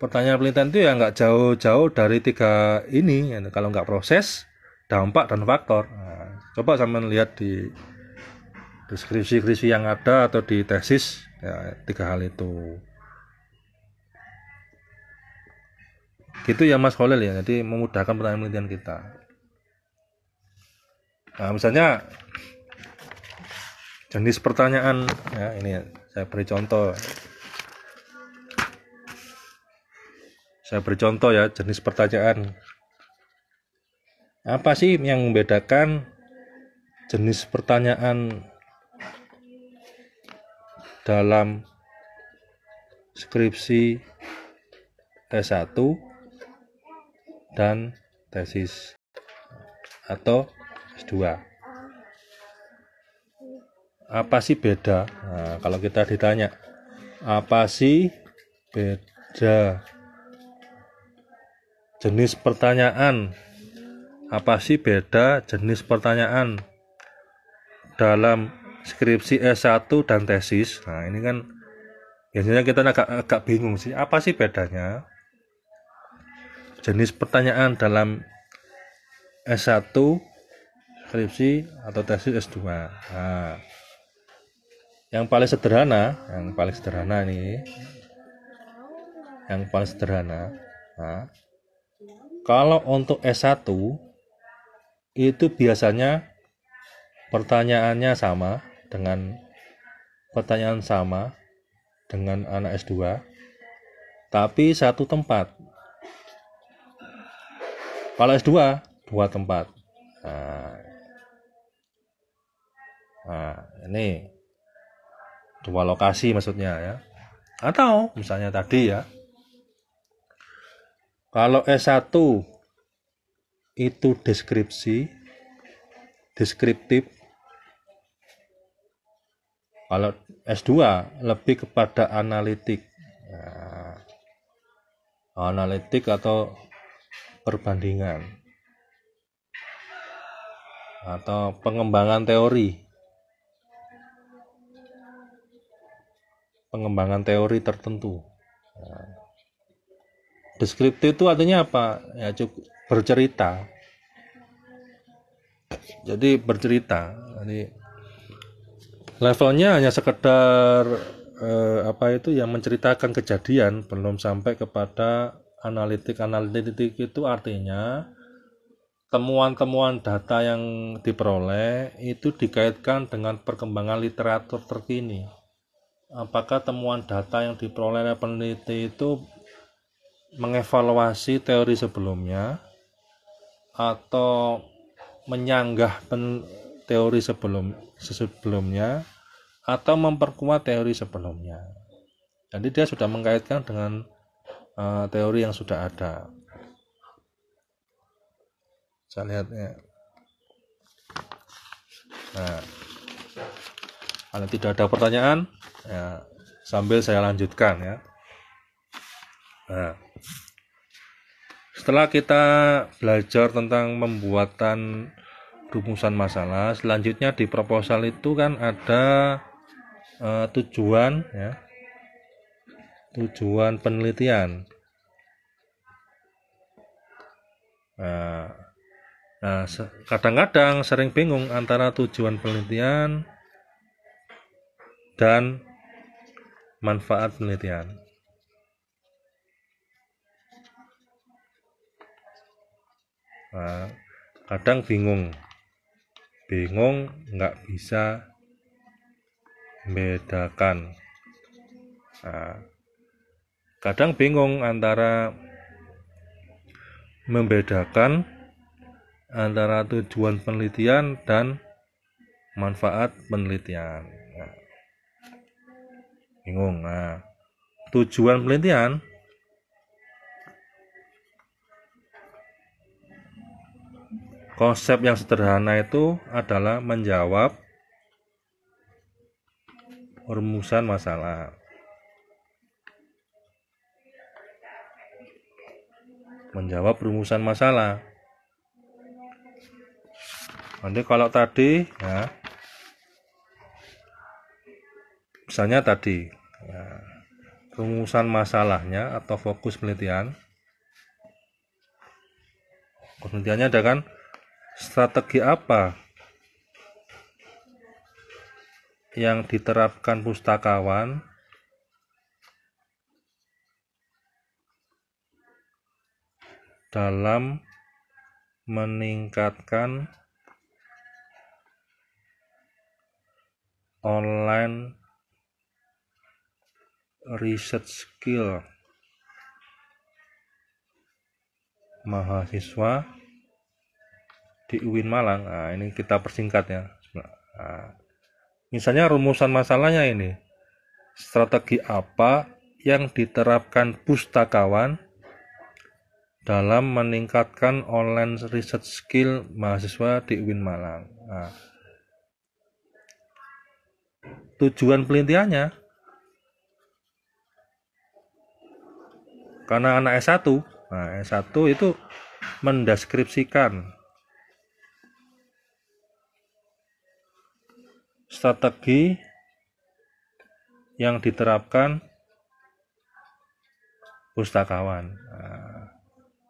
pertanyaan penelitian itu ya nggak jauh-jauh dari tiga ini, ya, kalau nggak proses, dampak dan faktor. Nah, coba sama lihat di deskripsi-deskripsi yang ada atau di tesis ya tiga hal itu gitu ya Mas Khalil ya jadi memudahkan pertanyaan penelitian kita nah misalnya jenis pertanyaan ya ini ya, saya beri contoh saya beri contoh ya jenis pertanyaan apa sih yang membedakan jenis pertanyaan dalam skripsi S1 dan tesis atau S2. Apa sih beda? Nah, kalau kita ditanya, apa sih beda jenis pertanyaan? Apa sih beda jenis pertanyaan dalam skripsi S1 dan tesis. Nah, ini kan biasanya kita agak agak bingung sih, apa sih bedanya? Jenis pertanyaan dalam S1 skripsi atau tesis S2. Nah, yang paling sederhana, yang paling sederhana nih. Yang paling sederhana. Nah, kalau untuk S1 itu biasanya pertanyaannya sama dengan pertanyaan sama dengan anak S2 tapi satu tempat kalau S2 dua tempat nah, nah ini dua lokasi maksudnya ya atau misalnya tadi ya kalau S1 itu deskripsi deskriptif kalau S2 lebih kepada analitik. Nah, analitik atau perbandingan atau pengembangan teori. Pengembangan teori tertentu. Nah, deskriptif itu artinya apa? Ya cukup bercerita. Jadi bercerita. Jadi levelnya hanya sekedar eh, apa itu yang menceritakan kejadian belum sampai kepada analitik analitik itu artinya temuan-temuan data yang diperoleh itu dikaitkan dengan perkembangan literatur terkini. Apakah temuan data yang diperoleh oleh peneliti itu mengevaluasi teori sebelumnya atau menyanggah pen, teori sebelum sebelumnya atau memperkuat teori sebelumnya. Jadi dia sudah mengkaitkan dengan uh, teori yang sudah ada. Saya lihatnya. Nah, kalau tidak ada pertanyaan, ya, sambil saya lanjutkan ya. Nah, setelah kita belajar tentang pembuatan rumusan masalah selanjutnya di proposal itu kan ada uh, tujuan ya tujuan penelitian nah, kadang nah, kadang-kadang sering bingung antara tujuan penelitian dan manfaat penelitian nah, kadang bingung bingung nggak bisa bedakan nah, kadang bingung antara membedakan antara tujuan penelitian dan manfaat penelitian nah, bingung nah tujuan penelitian konsep yang sederhana itu adalah menjawab rumusan masalah. Menjawab rumusan masalah. Nanti kalau tadi ya misalnya tadi ya, rumusan masalahnya atau fokus penelitian. penelitiannya ada kan strategi apa yang diterapkan pustakawan dalam meningkatkan online research skill mahasiswa di UIN Malang nah, ini kita persingkat ya nah, misalnya rumusan masalahnya ini strategi apa yang diterapkan pustakawan dalam meningkatkan online research skill mahasiswa di UIN Malang nah, tujuan penelitiannya karena anak S1 nah S1 itu mendeskripsikan strategi yang diterapkan pustakawan nah,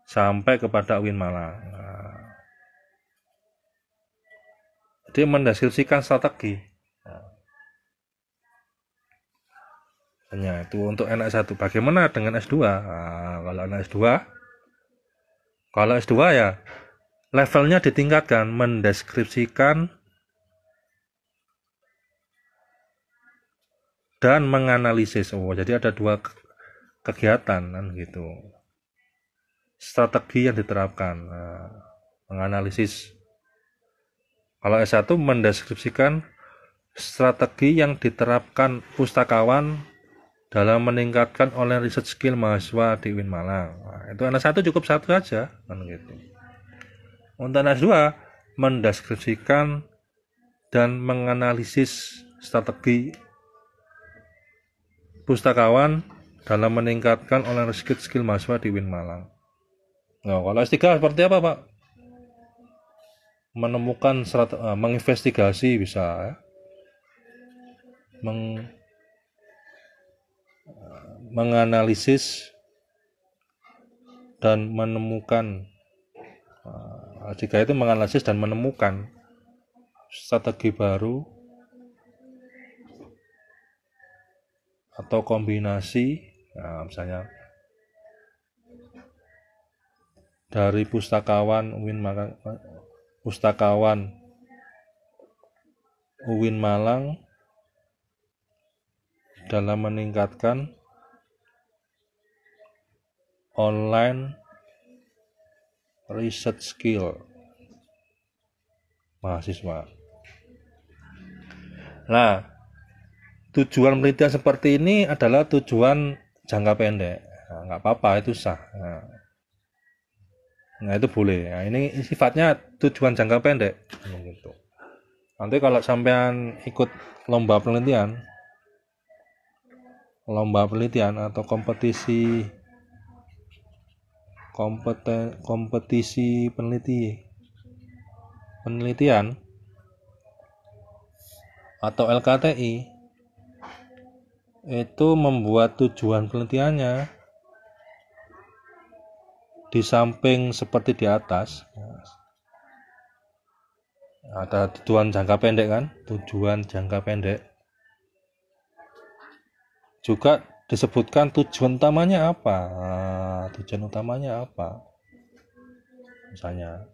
sampai kepada Win Malang. Nah, jadi mendeskripsikan strategi. Nah, hanya itu untuk anak satu. Bagaimana dengan S2? Nah, kalau anak S2, kalau S2 ya levelnya ditingkatkan mendeskripsikan dan menganalisis. Oh, jadi ada dua kegiatan kan gitu. Strategi yang diterapkan nah, menganalisis. Kalau S1 mendeskripsikan strategi yang diterapkan pustakawan dalam meningkatkan oleh research skill mahasiswa di Win Malang. Nah, itu anak satu cukup satu saja kan gitu. Untuk anak dua mendeskripsikan dan menganalisis strategi pustakawan dalam meningkatkan online skill, skill mahasiswa di Win Malang. Nah, kalau S3 seperti apa, Pak? Menemukan serat, uh, eh, menginvestigasi bisa ya. Meng, eh, menganalisis dan menemukan uh, jika itu menganalisis dan menemukan strategi baru atau kombinasi nah, misalnya dari pustakawan Uwin Malang pustakawan Uwin Malang dalam meningkatkan online research skill mahasiswa. Nah, tujuan penelitian seperti ini adalah tujuan jangka pendek nah, nggak apa-apa itu sah nah, nah itu boleh nah, ini sifatnya tujuan jangka pendek nah, gitu nanti kalau sampean ikut lomba penelitian lomba penelitian atau kompetisi kompeten, kompetisi peneliti penelitian atau LKTI itu membuat tujuan penelitiannya di samping seperti di atas ya. ada tujuan jangka pendek kan tujuan jangka pendek juga disebutkan tujuan utamanya apa nah, tujuan utamanya apa misalnya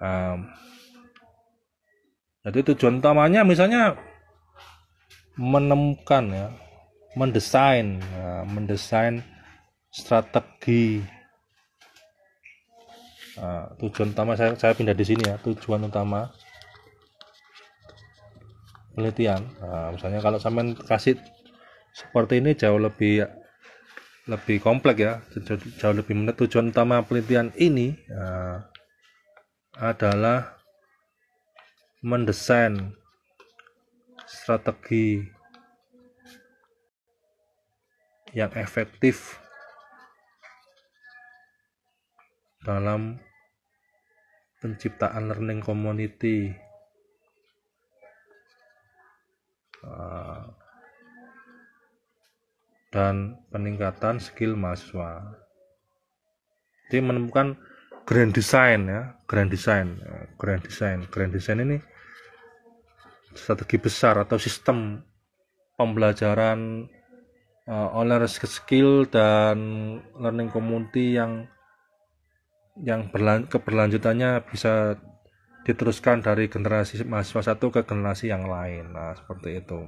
um, jadi tujuan utamanya misalnya menemukan ya mendesain ya, mendesain strategi nah, tujuan utama saya saya pindah di sini ya tujuan utama penelitian nah, misalnya kalau sampai kasih seperti ini jauh lebih lebih kompleks ya jauh lebih menarik tujuan utama penelitian ini ya, adalah mendesain strategi yang efektif dalam penciptaan learning community ah. dan peningkatan skill mahasiswa jadi menemukan grand design ya grand design grand design grand design ini strategi besar atau sistem pembelajaran uh, online skill dan learning community yang yang berlan keberlanjutannya bisa diteruskan dari generasi mahasiswa satu ke generasi yang lain nah seperti itu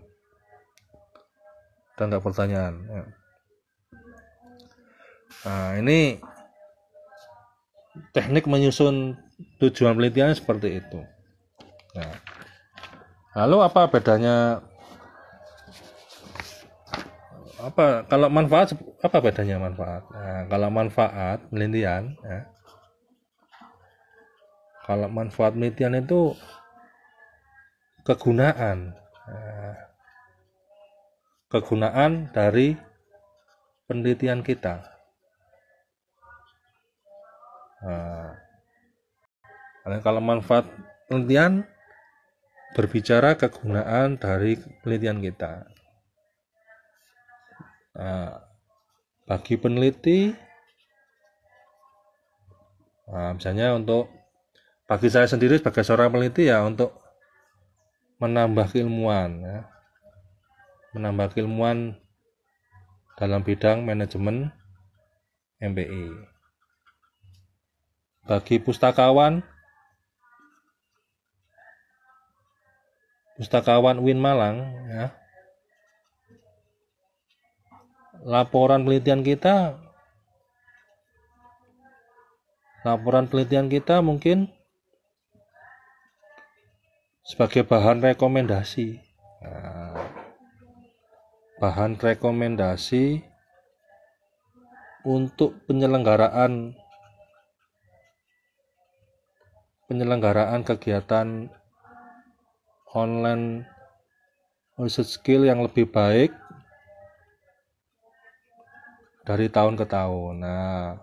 dan enggak pertanyaan ya. nah ini teknik menyusun tujuan penelitian seperti itu nah Lalu apa bedanya apa kalau manfaat apa bedanya manfaat? Nah, kalau manfaat penelitian ya. Kalau manfaat penelitian itu kegunaan. Ya. kegunaan dari penelitian kita. Nah, kalau manfaat penelitian berbicara kegunaan dari penelitian kita. Nah, bagi peneliti, nah, misalnya untuk bagi saya sendiri sebagai seorang peneliti ya untuk menambah keilmuan, ya. menambah keilmuan dalam bidang manajemen MPI. Bagi pustakawan, Pustakawan Win Malang ya. Laporan penelitian kita laporan penelitian kita mungkin sebagai bahan rekomendasi. Nah, bahan rekomendasi untuk penyelenggaraan penyelenggaraan kegiatan online research skill yang lebih baik dari tahun ke tahun. Nah,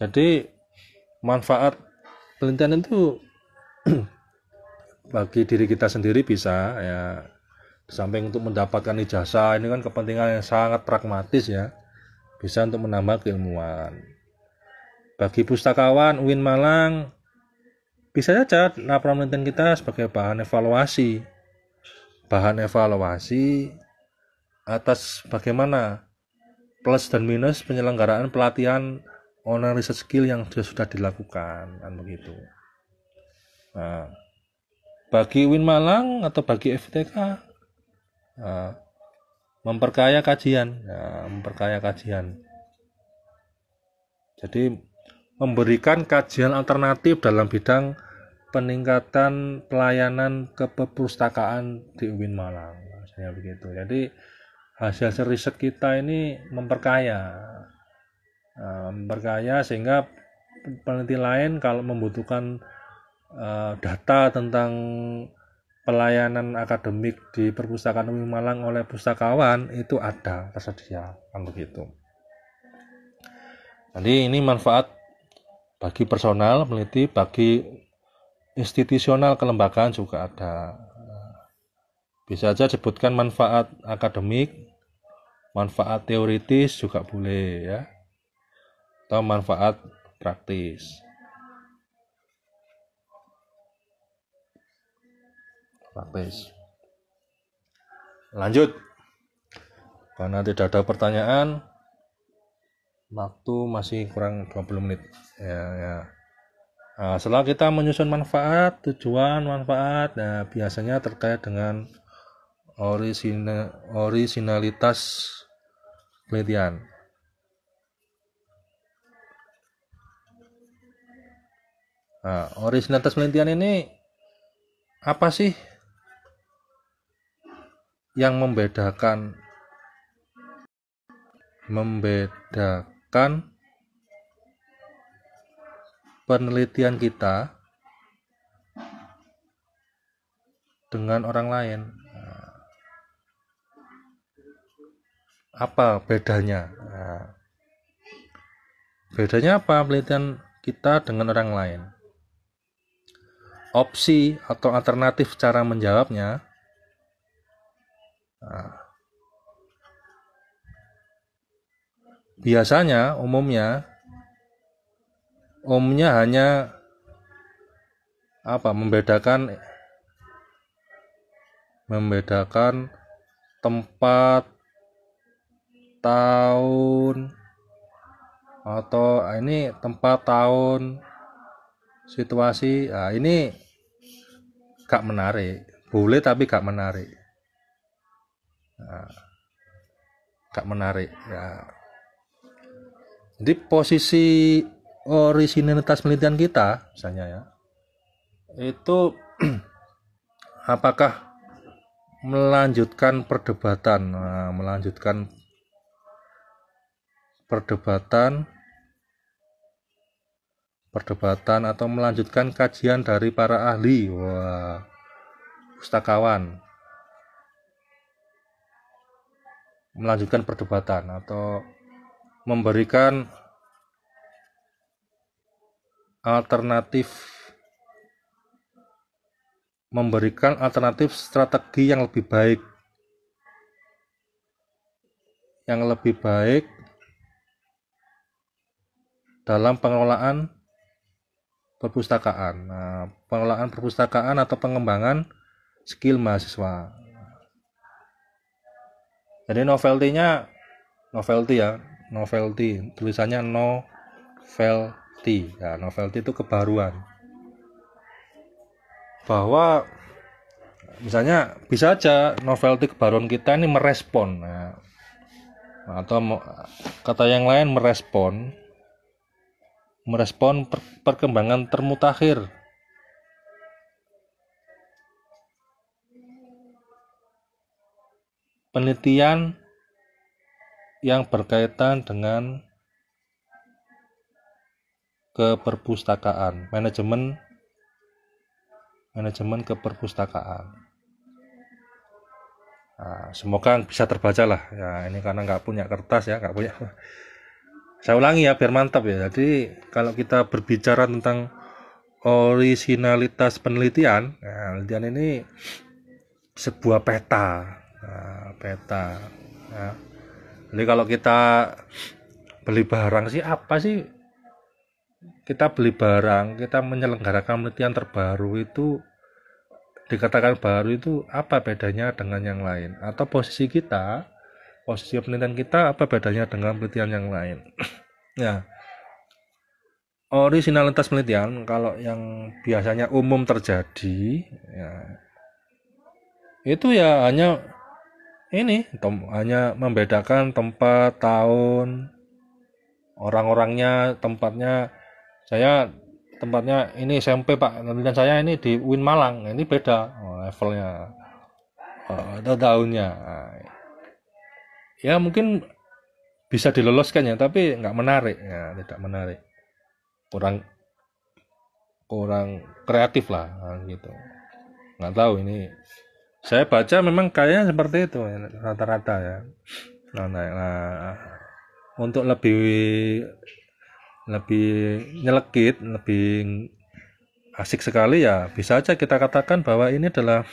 jadi manfaat penelitian itu (clears throat) bagi diri kita sendiri bisa ya samping untuk mendapatkan ijazah ini kan kepentingan yang sangat pragmatis ya bisa untuk menambah keilmuan bagi pustakawan Win Malang bisa saja laporan penelitian kita sebagai bahan evaluasi bahan evaluasi atas bagaimana plus dan minus penyelenggaraan pelatihan online research skill yang sudah, sudah dilakukan kan begitu nah, bagi Win Malang atau bagi FTK nah, memperkaya kajian nah, memperkaya kajian jadi memberikan kajian alternatif dalam bidang peningkatan pelayanan keperpustakaan di UIN Malang Saya begitu jadi hasil riset kita ini memperkaya eh, memperkaya sehingga peneliti lain kalau membutuhkan eh, data tentang pelayanan akademik di perpustakaan UIN Malang oleh pustakawan itu ada tersedia kan begitu jadi ini manfaat bagi personal peneliti, bagi institusional kelembagaan juga ada. Bisa saja sebutkan manfaat akademik, manfaat teoritis juga boleh ya. Atau manfaat praktis. Praktis. Lanjut. Karena tidak ada pertanyaan, waktu masih kurang 20 menit ya, ya. Nah, setelah kita menyusun manfaat tujuan manfaat nah, biasanya terkait dengan orisina, originalitas penelitian nah, originalitas penelitian ini apa sih yang membedakan membedakan berdasarkan penelitian kita dengan orang lain. Nah, apa bedanya? Nah, bedanya apa penelitian kita dengan orang lain? Opsi atau alternatif cara menjawabnya. Nah, biasanya umumnya umumnya hanya apa membedakan membedakan tempat tahun atau ah, ini tempat tahun situasi nah ini gak menarik boleh tapi gak menarik nah, gak menarik ya jadi posisi orisinalitas penelitian kita misalnya ya itu (clears throat) apakah melanjutkan perdebatan nah, melanjutkan perdebatan perdebatan atau melanjutkan kajian dari para ahli wah pustakawan melanjutkan perdebatan atau memberikan alternatif memberikan alternatif strategi yang lebih baik yang lebih baik dalam pengelolaan perpustakaan nah, pengelolaan perpustakaan atau pengembangan skill mahasiswa jadi novelty-nya novelty ya novelty tulisannya novelty ya novelty itu kebaruan bahwa misalnya bisa aja novelty kebaruan kita ini merespon ya. atau kata yang lain merespon merespon per perkembangan termutakhir penelitian yang berkaitan dengan keperpustakaan, manajemen manajemen keperpustakaan. Nah, semoga bisa terbaca lah ya ini karena nggak punya kertas ya nggak punya (laughs) saya ulangi ya biar mantap ya jadi kalau kita berbicara tentang originalitas penelitian nah, penelitian ini sebuah peta nah, peta ya. Jadi kalau kita beli barang sih apa sih? Kita beli barang, kita menyelenggarakan penelitian terbaru itu dikatakan baru itu apa bedanya dengan yang lain atau posisi kita posisi penelitian kita apa bedanya dengan penelitian yang lain (clears throat) ya originalitas penelitian kalau yang biasanya umum terjadi ya itu ya hanya ini tem hanya membedakan tempat tahun orang-orangnya tempatnya saya tempatnya ini SMP pak dan saya ini di Win Malang ini beda oh, levelnya oh, atau tahunnya ya mungkin bisa diloloskan ya tapi nggak menarik ya tidak menarik kurang kurang kreatif lah gitu nggak tahu ini saya baca memang kayaknya seperti itu ya, rata-rata ya nah, nah, nah untuk lebih lebih nyelekit lebih asik sekali ya bisa aja kita katakan bahwa ini adalah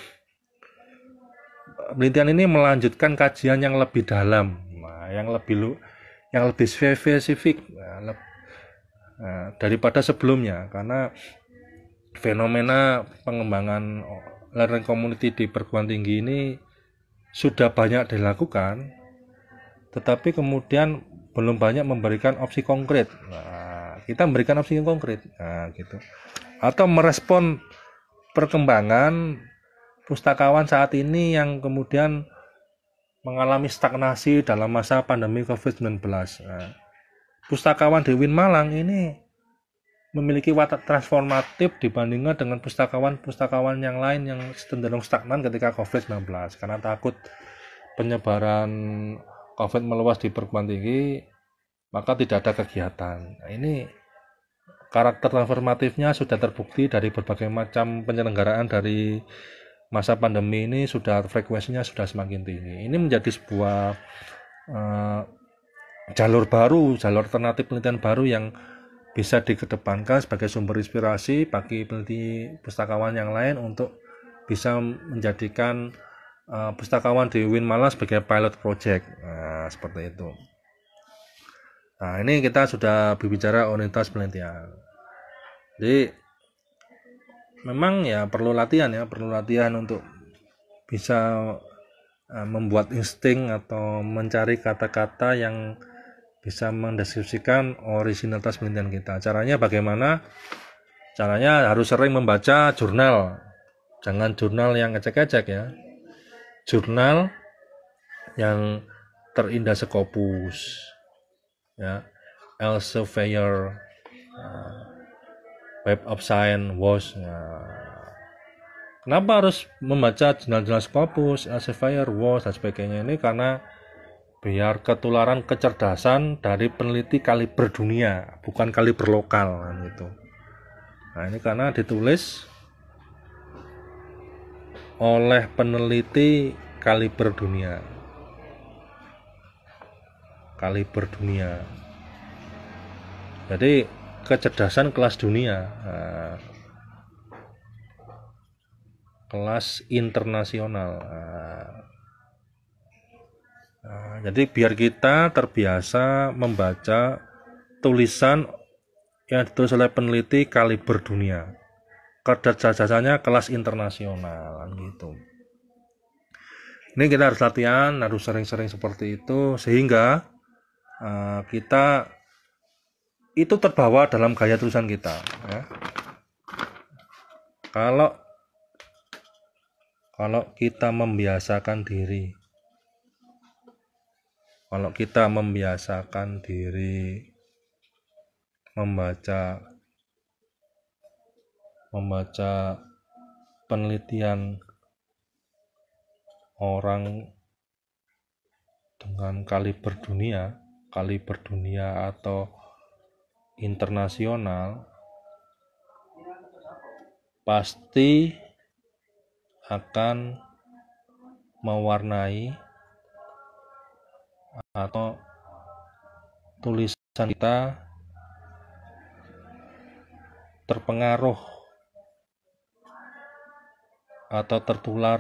eh, penelitian ini melanjutkan kajian yang lebih dalam nah, yang lebih lu yang lebih spesifik nah, nah, daripada sebelumnya karena fenomena pengembangan learning community di perguruan tinggi ini sudah banyak dilakukan, tetapi kemudian belum banyak memberikan opsi konkret. Nah, kita memberikan opsi yang konkret, nah, gitu. Atau merespon perkembangan pustakawan saat ini yang kemudian mengalami stagnasi dalam masa pandemi COVID-19. Nah, pustakawan di Win Malang ini memiliki watak transformatif dibandingkan dengan pustakawan-pustakawan yang lain yang cenderung stagnan ketika COVID-19 karena takut penyebaran COVID meluas di perguruan tinggi maka tidak ada kegiatan nah, ini karakter transformatifnya sudah terbukti dari berbagai macam penyelenggaraan dari masa pandemi ini sudah frekuensinya sudah semakin tinggi ini menjadi sebuah uh, jalur baru jalur alternatif penelitian baru yang bisa dikedepankan sebagai sumber inspirasi bagi peneliti pustakawan yang lain untuk bisa menjadikan uh, pustakawan di Malang sebagai pilot project nah, seperti itu nah ini kita sudah berbicara orientasi penelitian jadi memang ya perlu latihan ya perlu latihan untuk bisa uh, membuat insting atau mencari kata-kata yang bisa mendeskripsikan originalitas penelitian kita. Caranya bagaimana? Caranya harus sering membaca jurnal. Jangan jurnal yang ngecek-ngecek ya. Jurnal yang terindah sekopus. Ya. Elsevier uh, Web of Science was uh, nah. Kenapa harus membaca jurnal-jurnal Scopus, Elsevier, WOS, dan sebagainya ini? Karena biar ketularan kecerdasan dari peneliti kaliber dunia bukan kaliber lokal kan, gitu nah ini karena ditulis oleh peneliti kaliber dunia kaliber dunia jadi kecerdasan kelas dunia nah, kelas internasional nah, Nah, jadi biar kita terbiasa membaca tulisan yang ditulis oleh peneliti kaliber dunia. jasanya kelas internasional kan gitu. Ini kita harus latihan, harus sering-sering seperti itu sehingga uh, kita itu terbawa dalam gaya tulisan kita ya. Kalau kalau kita membiasakan diri kalau kita membiasakan diri membaca membaca penelitian orang dengan kaliber dunia kaliber dunia atau internasional pasti akan mewarnai atau tulisan kita terpengaruh atau tertular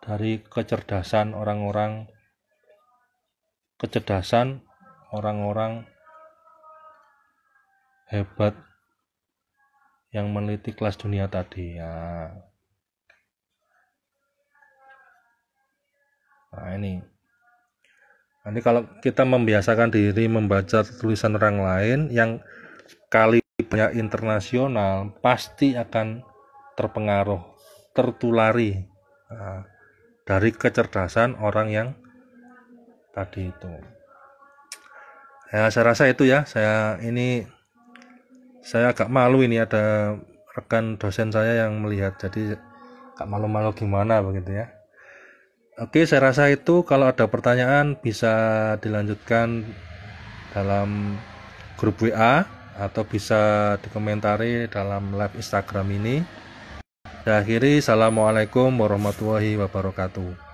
dari kecerdasan orang-orang kecerdasan orang-orang hebat yang meneliti kelas dunia tadi ya nah ini ini kalau kita membiasakan diri membaca tulisan orang lain yang kali banyak internasional pasti akan terpengaruh, tertulari nah, dari kecerdasan orang yang tadi itu. Ya, saya rasa itu ya. Saya ini saya agak malu ini ada rekan dosen saya yang melihat jadi agak malu-malu gimana begitu ya. Oke, saya rasa itu kalau ada pertanyaan bisa dilanjutkan dalam grup WA atau bisa dikomentari dalam live Instagram ini. Saya akhiri, Assalamualaikum warahmatullahi wabarakatuh.